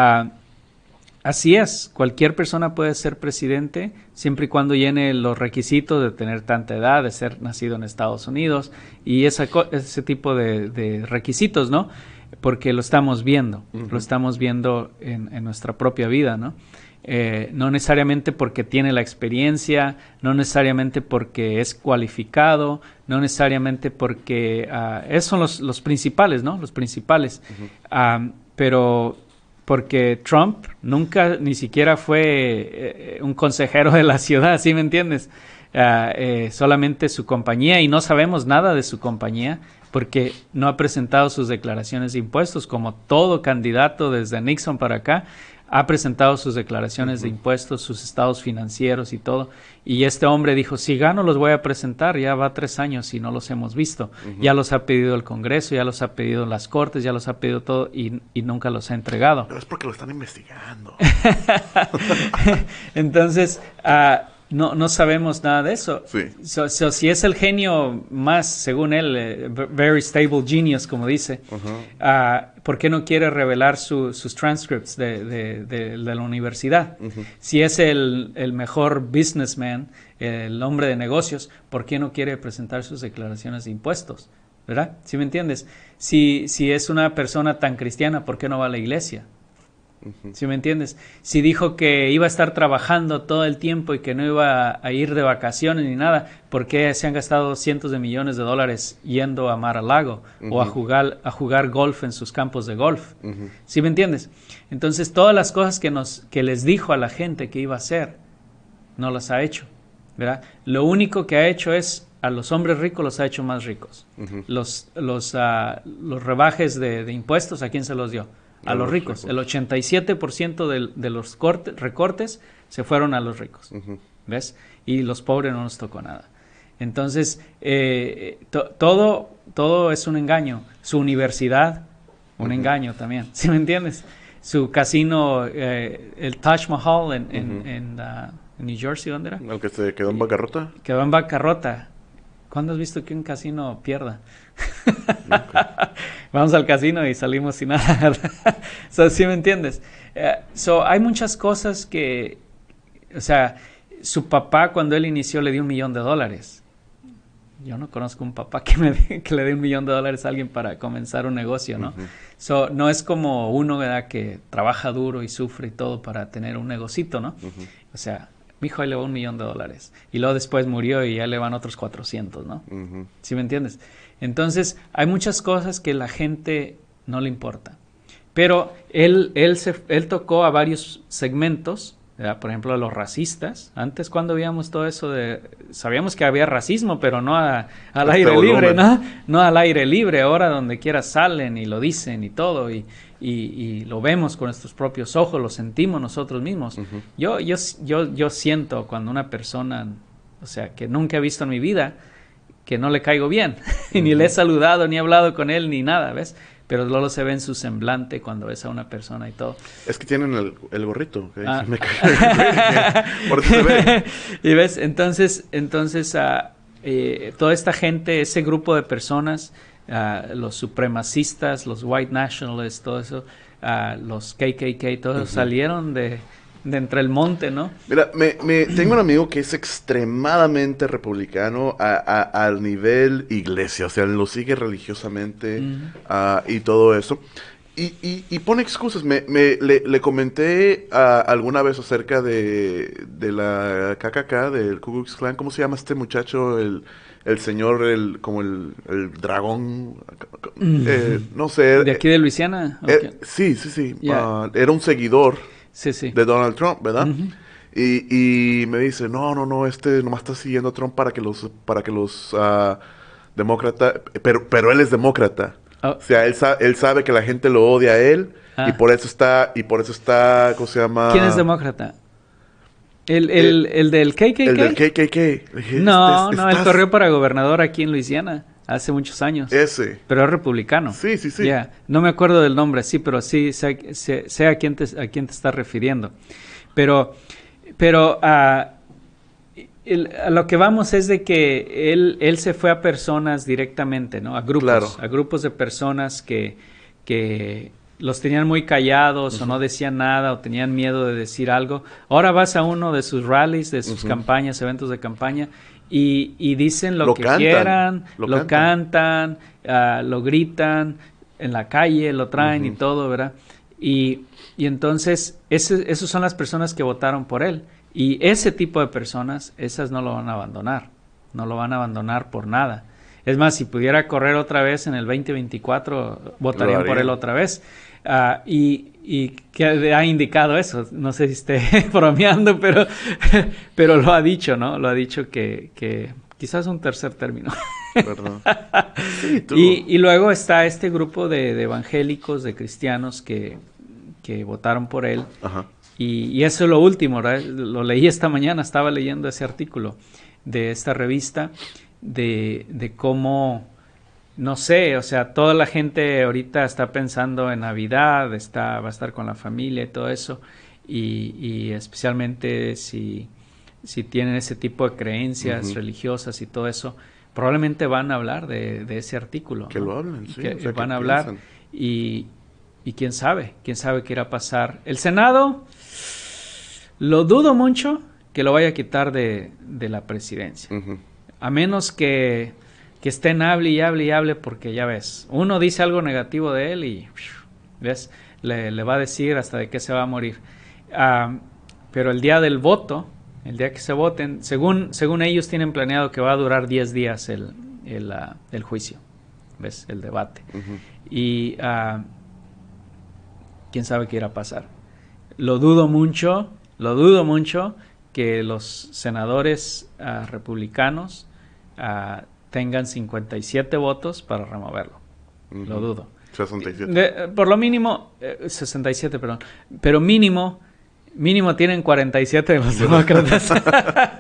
Así es, cualquier persona puede ser presidente siempre y cuando llene los requisitos de tener tanta edad, de ser nacido en Estados Unidos y ese tipo de, requisitos, ¿no? Porque lo estamos viendo, lo estamos viendo en, nuestra propia vida, ¿no? Eh, no necesariamente porque tiene la experiencia, no necesariamente porque es cualificado, no necesariamente porque... Ah, esos son los, principales, ¿no? Los principales. Ah, pero porque Trump nunca ni siquiera fue eh, eh, un consejero de la ciudad, ¿sí me entiendes? Ah, eh, solamente su compañía y no sabemos nada de su compañía porque no ha presentado sus declaraciones de impuestos como todo candidato desde Nixon para acá ha presentado sus declaraciones de impuestos, sus estados financieros y todo. Y este hombre dijo, si gano los voy a presentar, ya va tres años y no los hemos visto. Ya los ha pedido el Congreso, ya los ha pedido las Cortes, ya los ha pedido todo y, nunca los ha entregado. Pero es porque lo están investigando. Entonces, ah, no, no sabemos nada de eso. si es el genio más, según él, eh, very stable genius, como dice, ah, ¿por qué no quiere revelar sus transcripts de, la universidad? Si es el, mejor businessman, el hombre de negocios, ¿por qué no quiere presentar sus declaraciones de impuestos? ¿Verdad? ¿Sí me entiendes? Si, si es una persona tan cristiana, ¿por qué no va a la iglesia? si me entiendes? Si dijo que iba a estar trabajando todo el tiempo y que no iba a ir de vacaciones ni nada, ¿por qué se han gastado cientos de millones de dólares yendo a Mar a Lago o a jugar, a jugar golf en sus campos de golf? si me entiendes? Entonces, todas las cosas que, nos, que les dijo a la gente que iba a hacer, no las ha hecho. ¿verdad? Lo único que ha hecho es a los hombres ricos los ha hecho más ricos. los, los, ah, los rebajes de, impuestos, ¿a quién se los dio? a los, ricos. El 87% de, de los recortes se fueron a los ricos. ¿Ves? Y los pobres no nos tocó nada. Entonces, eh, todo, todo es un engaño. Su universidad, un engaño también. si me entiendes? Su casino, eh, el Taj Mahal en, ah, New Jersey, ¿dónde era? El que se quedó en eh, bancarrota. Quedó en bancarrota. ¿Cuándo has visto que un casino pierda? Vamos al casino y salimos sin nada. sea, ¿Sí me entiendes? Eh, hay muchas cosas que, o sea, su papá cuando él inició le dio un millón de dólares. Yo no conozco un papá que, me que le dé un millón de dólares a alguien para comenzar un negocio, ¿no? so, no es como uno ¿verdad? que trabaja duro y sufre y todo para tener un negocito, ¿no? O sea, hijo ahí le va un millón de dólares. Y luego después murió y ya le van otros 400, ¿no? ¿Sí me entiendes? Entonces, hay muchas cosas que la gente no le importa. Pero él, él, se, él tocó a varios segmentos por ejemplo, los racistas. Antes cuando veíamos todo eso de... Sabíamos que había racismo, pero no al este aire libre, ¿no? No al aire libre, ahora donde quiera salen y lo dicen y todo, y, lo vemos con nuestros propios ojos, lo sentimos nosotros mismos. yo, yo, yo, siento cuando una persona, o sea, que nunca he visto en mi vida, que no le caigo bien, ni le he saludado, ni he hablado con él, ni nada, ¿ves? pero luego se ve en su semblante cuando ves a una persona y todo. Es que tienen el, gorrito. Ah. Me y ves, entonces, entonces ah, eh, toda esta gente, ese grupo de personas, ah, los supremacistas, los white nationalists, todo eso, uh, los KKK, todos salieron de de entre el monte, ¿no? Mira, me, tengo un amigo que es extremadamente republicano al nivel iglesia, o sea, lo sigue religiosamente ah, y todo eso. Y, pone excusas. Me, le, comenté alguna vez acerca de, la KKK, del Ku Klux Klan. ¿Cómo se llama este muchacho? El, señor, el, como el, el dragón, mm. eh, no sé. ¿De aquí de Luisiana? Eh, sí, sí, sí. Ah, era un seguidor sí, sí. de Donald Trump, ¿verdad? y, me dice, no, no, no, este nomás está siguiendo a Trump para que los, para que los uh, ah, demócratas, pero, pero él es demócrata. Ah. O sea, él, sabe que la gente lo odia a él y ah. por eso está, y por eso está, ¿cómo se llama? ¿Quién es demócrata? ¿El, el, eh, el, del KKK? El del KKK. No, este no, el para gobernador aquí en Luisiana hace muchos años. Ese. Pero es republicano. Sí, sí, sí. Ya, No me acuerdo del nombre, sí, pero sí sé, sé, a, quién te, a te estás refiriendo. Pero, pero ah, a lo que vamos es de que él, él se fue a personas directamente, ¿no? A grupos. A grupos de personas que, que los tenían muy callados o no decían nada o tenían miedo de decir algo. Ahora vas a uno de sus rallies, de sus campañas, eventos de campaña y, dicen lo, que quieran, lo, cantan, ah, lo gritan en la calle, lo traen y todo, ¿verdad? Y, y entonces, esas son las personas que votaron por él. Y ese tipo de personas, esas no lo van a abandonar, no lo van a abandonar por nada. Es más, si pudiera correr otra vez en el 2024, votaría por él otra vez. Ah, y, que ha indicado eso, no sé si esté bromeando, pero, pero lo ha dicho, ¿no? Lo ha dicho que, quizás un tercer término. y, luego está este grupo de, evangélicos, de cristianos que, votaron por él. Y, eso es lo último, lo leí esta mañana, estaba leyendo ese artículo de esta revista de, cómo, no sé, o sea, toda la gente ahorita está pensando en Navidad, está, va a estar con la familia y todo eso, y, especialmente si, si, tienen ese tipo de creencias religiosas y todo eso, probablemente van a hablar de, ese artículo. Que lo hablen, sí. van a hablar y, y, quién sabe, quién sabe qué irá a pasar. El Senado, lo dudo mucho que lo vaya a quitar de, la presidencia a menos que, estén hable y hable y hable, porque ya ves, uno dice algo negativo de él y, ¿ves? Le, va a decir hasta de qué se va a morir. Ah, pero el día del voto, el día que se voten, según, según ellos tienen planeado que va a durar 10 días ah, el, juicio, ¿ves? El debate. Y ah, quién sabe qué irá a pasar. Lo dudo mucho, lo dudo mucho que los senadores republicanos tengan 57 votos para removerlo. Lo dudo. 67. por lo mínimo, 67, eh, perdón. Pero mínimo, mínimo tienen 47 de demócratas.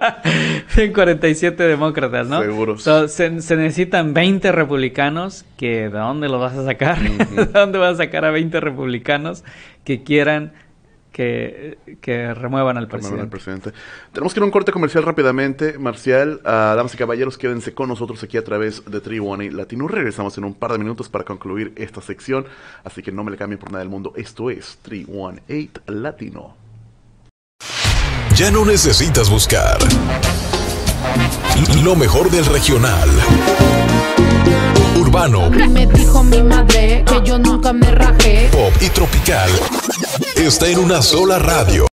tienen 47 demócratas, ¿no? Seguros. se, necesitan 20 republicanos que ¿de dónde lo vas a sacar? ¿De dónde vas a sacar a 20 republicanos que quieran que, remuevan al presidente. presidente. Tenemos que ir a un corte comercial rápidamente. Marcial, damas y caballeros, quédense con nosotros aquí a través de 318 Latino. Regresamos en un par de minutos para concluir esta sección, así que no me le cambien por nada del mundo. Esto es 318 Latino. Ya no necesitas buscar lo mejor del regional. Urbano. Me dijo mi madre que yo nunca me rajé. Pop y tropical está en una sola radio.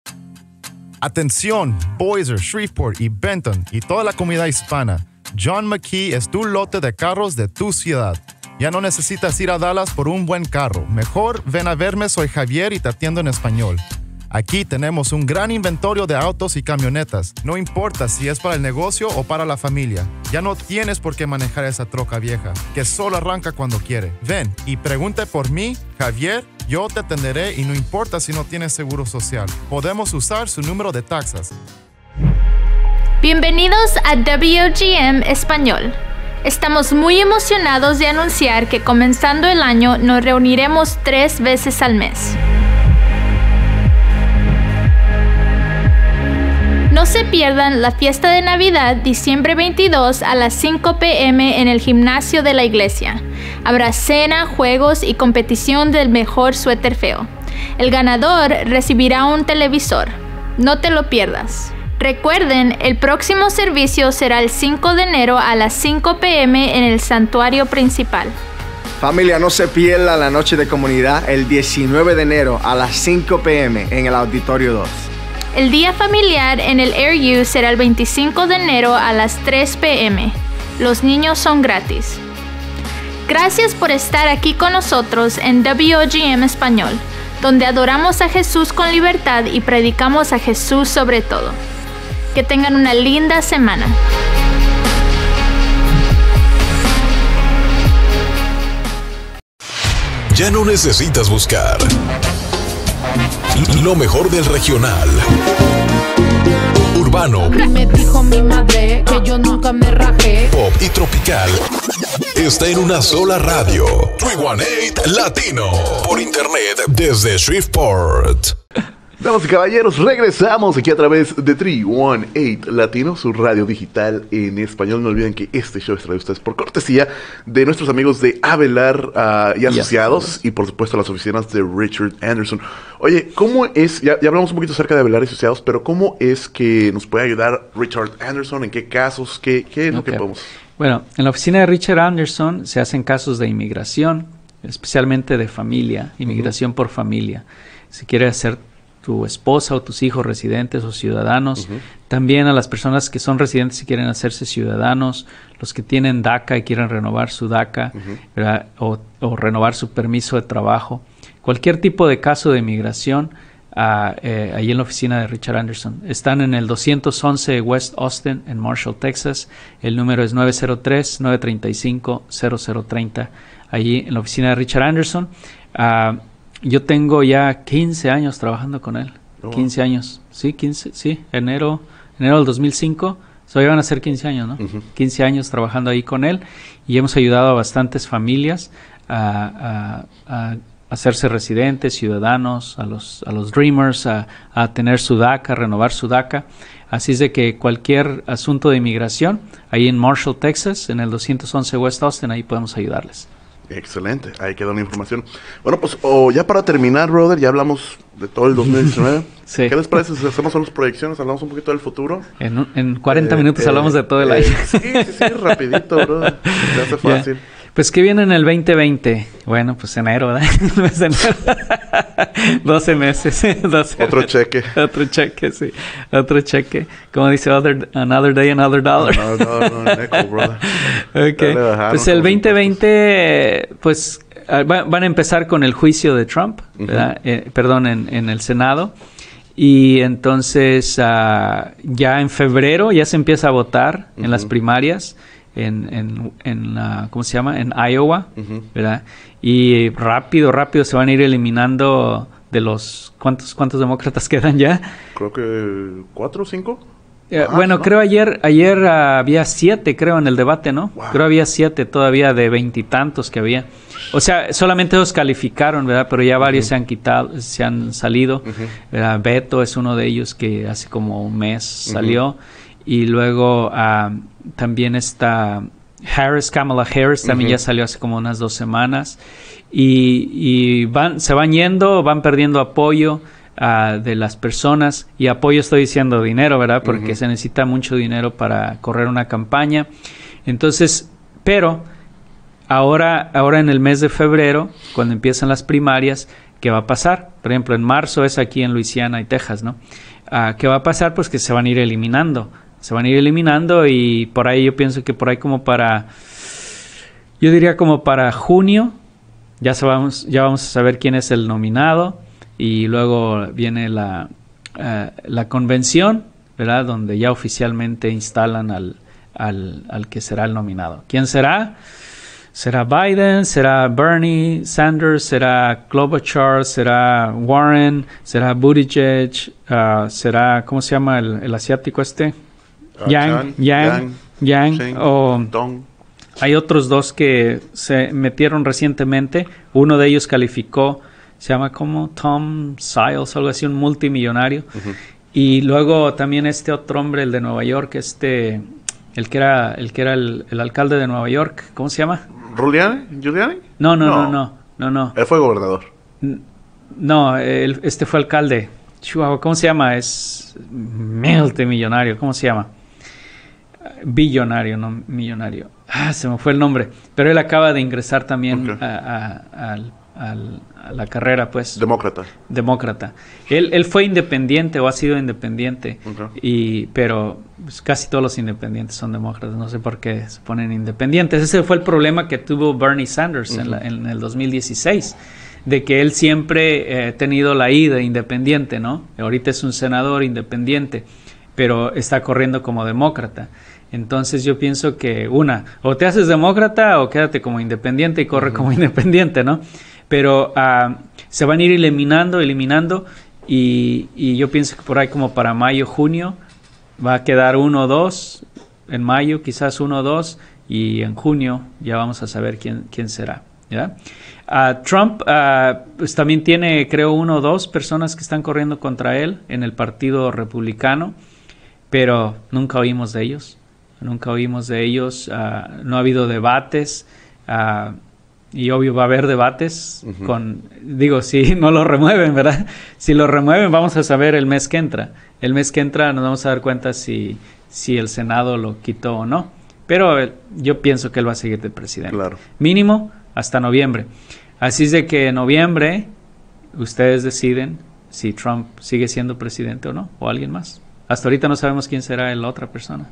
Atención, Boiser, Shreveport y Benton y toda la comunidad hispana. John McKee es tu lote de carros de tu ciudad. Ya no necesitas ir a Dallas por un buen carro. Mejor ven a verme, soy Javier y te atiendo en español. Aquí tenemos un gran inventario de autos y camionetas, no importa si es para el negocio o para la familia. Ya no tienes por qué manejar esa troca vieja, que solo arranca cuando quiere. Ven y pregunte por mí, Javier, yo te atenderé y no importa si no tienes seguro social. Podemos usar su número de taxas. Bienvenidos a WGM Español. Estamos muy emocionados de anunciar que comenzando el año nos reuniremos tres veces al mes. No se pierdan la fiesta de Navidad diciembre 22 a las 5 pm en el gimnasio de la iglesia. Habrá cena, juegos y competición del mejor suéter feo. El ganador recibirá un televisor. No te lo pierdas. Recuerden, el próximo servicio será el 5 de enero a las 5 pm en el santuario principal. Familia, no se pierda la noche de comunidad el 19 de enero a las 5 pm en el Auditorio 2. El día familiar en el Air U será el 25 de enero a las 3 pm. Los niños son gratis. Gracias por estar aquí con nosotros en WOGM Español, donde adoramos a Jesús con libertad y predicamos a Jesús sobre todo. Que tengan una linda semana. Ya no necesitas buscar. Lo mejor del regional. Urbano. Me dijo mi madre que yo nunca me rajé. Pop y tropical. Está en una sola radio. 318 Latino. Por internet desde Shreveport. Damas caballeros, regresamos aquí a través de 318 Latino, su radio digital en español. No olviden que este show es traído ustedes por cortesía de nuestros amigos de Avelar ah, y Asociados y, por supuesto las oficinas de Richard Anderson. Oye, ¿cómo es? Ya, hablamos un poquito acerca de Avelar y Asociados, pero ¿cómo es que nos puede ayudar Richard Anderson? ¿En qué casos? ¿Qué, qué podemos? Bueno, en la oficina de Richard Anderson se hacen casos de inmigración, especialmente de familia, inmigración por familia. Si quiere hacer tu esposa o tus hijos residentes o ciudadanos, también a las personas que son residentes y quieren hacerse ciudadanos, los que tienen DACA y quieren renovar su DACA o, renovar su permiso de trabajo, cualquier tipo de caso de migración, ah, eh, ahí en la oficina de Richard Anderson. Están en el 211 West Austin, en Marshall, Texas. El número es 903-935-0030, allí en la oficina de Richard Anderson. Ah, yo tengo ya 15 años trabajando con él. 15 años. Sí, 15, sí, enero, enero del 2005. todavía van a ser 15 años, ¿no? 15 años trabajando ahí con él y hemos ayudado a bastantes familias a, hacerse residentes, ciudadanos, a los, a los dreamers, a, a, tener su DACA, a renovar su DACA. Así es de que cualquier asunto de inmigración, ahí en Marshall, Texas, en el 211 West Austin, ahí podemos ayudarles. Excelente, ahí queda la información. Bueno, pues ya para terminar, brother, ya hablamos de todo el 2019. ¿Qué les parece si hacemos solo proyecciones? Hablamos un poquito del futuro. En, en 40 eh, minutos hablamos eh, de todo el eh, año. sí, sí, sí, rapidito, brother. Se hace fácil. Pues ¿qué viene en el 2020? Bueno, pues enero, ¿verdad? 12 pues, meses. otro cheque. Otro cheque, sí. Otro cheque. Como dice another day, another dollar. Okay. pues el 2020, pues ah, van a empezar con el juicio de Trump, ¿verdad? Eh, perdón, en, el Senado. Y entonces ah, ya en febrero ya se empieza a votar en las primarias en, en, en ¿cómo se llama? En Iowa, ¿verdad? Y rápido, rápido se van a ir eliminando de los cuántos cuántos demócratas quedan ya. Creo que cuatro o cinco. Eh, bueno, creo ayer ayer había siete, creo en el debate, ¿no? Creo había siete todavía de veintitantos que había. O sea, solamente los calificaron, ¿verdad? Pero ya varios se han quitado, se han salido. Beto es uno de ellos que hace como un mes salió y luego ah, también está Harris, Kamala Harris, también ya salió hace como unas dos semanas. Y, van, se van yendo, van perdiendo apoyo. Ah, de las personas y apoyo estoy diciendo dinero, ¿verdad? Porque se necesita mucho dinero para correr una campaña. Entonces, pero ahora, ahora en el mes de febrero, cuando empiezan las primarias, ¿qué va a pasar? Por ejemplo, en marzo es aquí en Luisiana y Texas, ¿no? Ah, ¿Qué va a pasar? Pues que se van a ir eliminando se van a ir eliminando y por ahí yo pienso que por ahí como para, yo diría como para junio, ya, sabemos, ya vamos a saber quién es el nominado y luego viene la, eh, la convención, ¿verdad? Donde ya oficialmente instalan al, al, al que será el nominado. ¿Quién será? ¿Será Biden? ¿Será Bernie Sanders? ¿Será Klobuchar? ¿Será Warren? ¿Será Buttigieg? Ah, ¿Será, cómo se llama el, el asiático este? Yang, Yang, Yang, o Dong. Hay otros dos que se metieron recientemente. Uno de ellos calificó, se llama como Tom Siles, algo así, un multimillonario. Y luego también este otro hombre, el de Nueva York, este, el que era, el que era el, alcalde de Nueva York, ¿cómo se llama? ¿Ruliani? ¿Giuliani? No, no, no, no, no, no, Él fue gobernador. No, este fue alcalde. Chihuahua, ¿cómo se llama? Es multimillonario, ¿cómo se llama? billonario, no millonario. Ah, se me fue el nombre. Pero él acaba de ingresar también a, la carrera, pues. Demócrata. Demócrata. Él, fue independiente o ha sido independiente. Y, pero pues, casi todos los independientes son demócratas. No sé por qué se ponen independientes. Ese fue el problema que tuvo Bernie Sanders en, el 2016 de que él siempre eh, ha tenido la ida independiente, ¿no? Ahorita es un senador independiente, pero está corriendo como demócrata. Entonces yo pienso que una, o te haces demócrata o quédate como independiente y corre como independiente, ¿no? Pero ah, se van a ir eliminando, eliminando y, yo pienso que por ahí como para mayo, junio va a quedar uno o dos, en mayo quizás uno o dos y en junio ya vamos a saber quién, quién será. ¿ya? Ah, Trump ah, pues también tiene creo uno o dos personas que están corriendo contra él en el Partido Republicano, pero nunca oímos de ellos nunca oímos de ellos, ah, no ha habido debates. Ah, y obvio va a haber debates con, digo, si no lo remueven, ¿verdad? Si lo remueven vamos a saber el mes que entra. El mes que entra nos vamos a dar cuenta si, si el Senado lo quitó o no. Pero yo pienso que él va a seguir de presidente. Mínimo hasta noviembre. Así es de que en noviembre ustedes deciden si Trump sigue siendo presidente o no, o alguien más. Hasta ahorita no sabemos quién será la otra persona.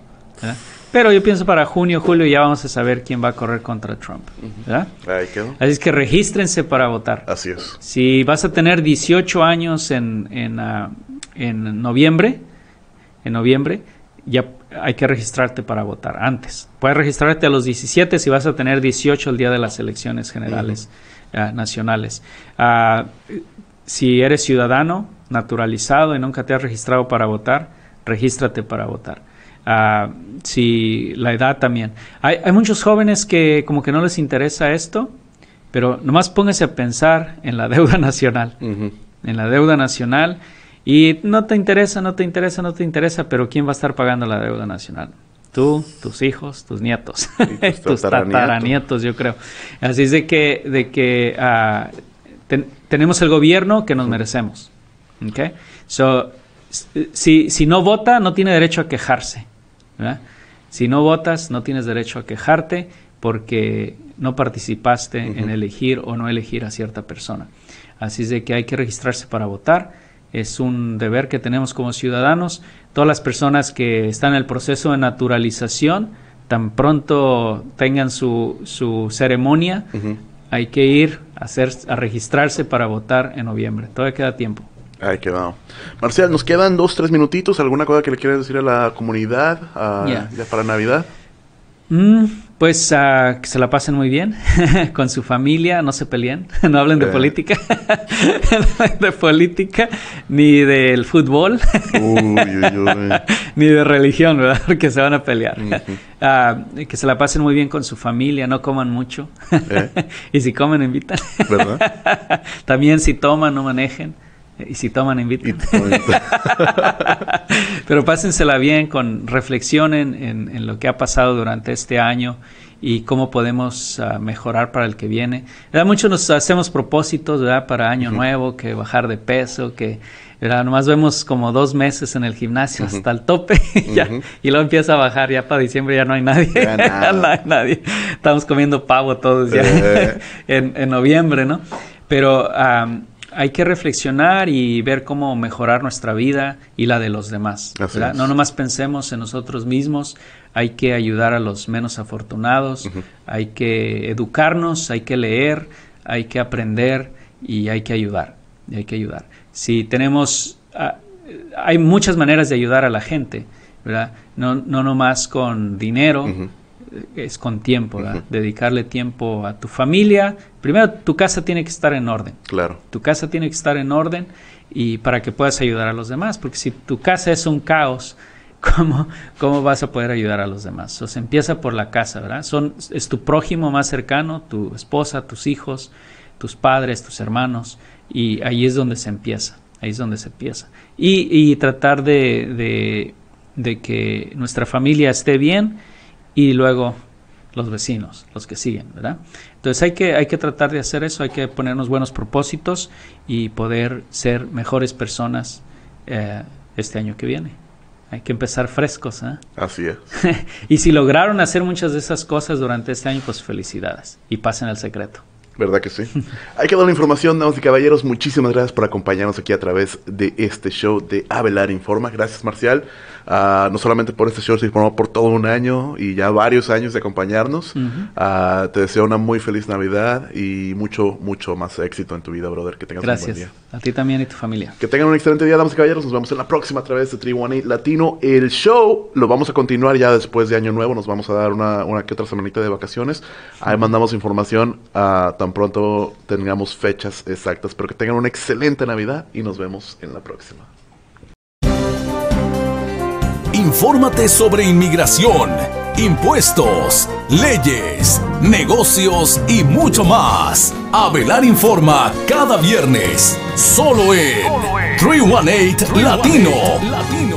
Pero yo pienso para junio, julio ya vamos a saber quién va a correr contra Trump. Así es que regístrense para votar. Así es. Si vas a tener 18 años en, ah, en, noviembre, en noviembre, ya hay que registrarte para votar antes. Puedes registrarte a los 17 si vas a tener 18 el día de las elecciones generales ah, nacionales. Ah, si eres ciudadano naturalizado y nunca te has registrado para votar, regístrate para votar. Ah, si la edad también. Hay, muchos jóvenes que como que no les interesa esto, pero nomás póngase a pensar en la deuda nacional. En la deuda nacional. Y no te interesa, no te interesa, no te interesa, pero ¿quién va a estar pagando la deuda nacional? Tú, tus hijos, tus nietos, tus, tataranietos, yo creo. Así es de que, de que ah, tenemos el gobierno que nos merecemos. ¿Okay? So, si, si no vota, no tiene derecho a quejarse. Si no votas, no tienes derecho a quejarte porque no participaste en elegir o no elegir a cierta persona. Así es de que hay que registrarse para votar. Es un deber que tenemos como ciudadanos. Todas las personas que están en el proceso de naturalización, tan pronto tengan su, su ceremonia, hay que ir a, hacer, a registrarse para votar en noviembre. Todavía queda tiempo. Ahí Marcial, nos quedan dos, tres minutitos. ¿Alguna cosa que le quieras decir a la comunidad para Navidad? Mm, pues ah, que se la pasen muy bien con su familia, no se peleen, no hablen de eh. política, de política, ni del fútbol, ni de religión, ¿verdad? Porque se van a pelear. Ah, que se la pasen muy bien con su familia, no coman mucho. Eh. y si comen, invitan. También si toman, no manejen. Y si toman, invitan. Pero pásensela bien, con reflexionen en, lo que ha pasado durante este año y cómo podemos ah, mejorar para el que viene. Muchos nos hacemos propósitos ¿verdad? para año nuevo, que bajar de peso, que ¿verdad? nomás vemos como dos meses en el gimnasio hasta el tope y, luego empieza a bajar. Ya para diciembre ya no hay nadie. Ya no hay nadie. Estamos comiendo pavo todos ya eh. en, en, noviembre, ¿no? Pero hay que reflexionar y ver cómo mejorar nuestra vida y la de los demás. No nomás pensemos en nosotros mismos, hay que ayudar a los menos afortunados, hay que educarnos, hay que leer, hay que aprender y hay que ayudar. hay que ayudar. Si tenemos, ah, hay muchas maneras de ayudar a la gente, ¿verdad? No, no nomás con dinero es con tiempo, Dedicarle tiempo a tu familia. Primero, tu casa tiene que estar en orden. Claro. Tu casa tiene que estar en orden y para que puedas ayudar a los demás, porque si tu casa es un caos, ¿cómo, cómo vas a poder ayudar a los demás? Se empieza por la casa, ¿verdad? Son, es tu prójimo más cercano, tu esposa, tus hijos, tus padres, tus hermanos, y ahí es donde se empieza. Ahí es donde se empieza. Y, tratar de, de que nuestra familia esté bien y luego los vecinos, los que siguen, ¿verdad? Entonces hay que, hay que tratar de hacer eso, hay que ponernos buenos propósitos y poder ser mejores personas eh, este año que viene. Hay que empezar frescos, ¿eh? Así es. y si lograron hacer muchas de esas cosas durante este año, pues felicidades y pasen al secreto. ¿Verdad que sí? Hay que dar la información, damas y caballeros. Muchísimas gracias por acompañarnos aquí a través de este show de Avelar Informa. Gracias, Marcial. Ah, no solamente por este show, sino por todo un año y ya varios años de acompañarnos. Ah, te deseo una muy feliz Navidad y mucho, mucho más éxito en tu vida, brother. Que tengas un buen día. A ti también y tu familia. Que tengan un excelente día, damas y caballeros. Nos vemos en la próxima a través de Tribuani Latino. El show lo vamos a continuar ya después de Año Nuevo. Nos vamos a dar una, que otra semanita de vacaciones. Ahí mandamos información ah, tan pronto tengamos fechas exactas. Pero que tengan una excelente Navidad y nos vemos en la próxima. Infórmate sobre inmigración, impuestos, leyes, negocios y mucho más. Avelar Informa cada viernes, solo en 318 Latino.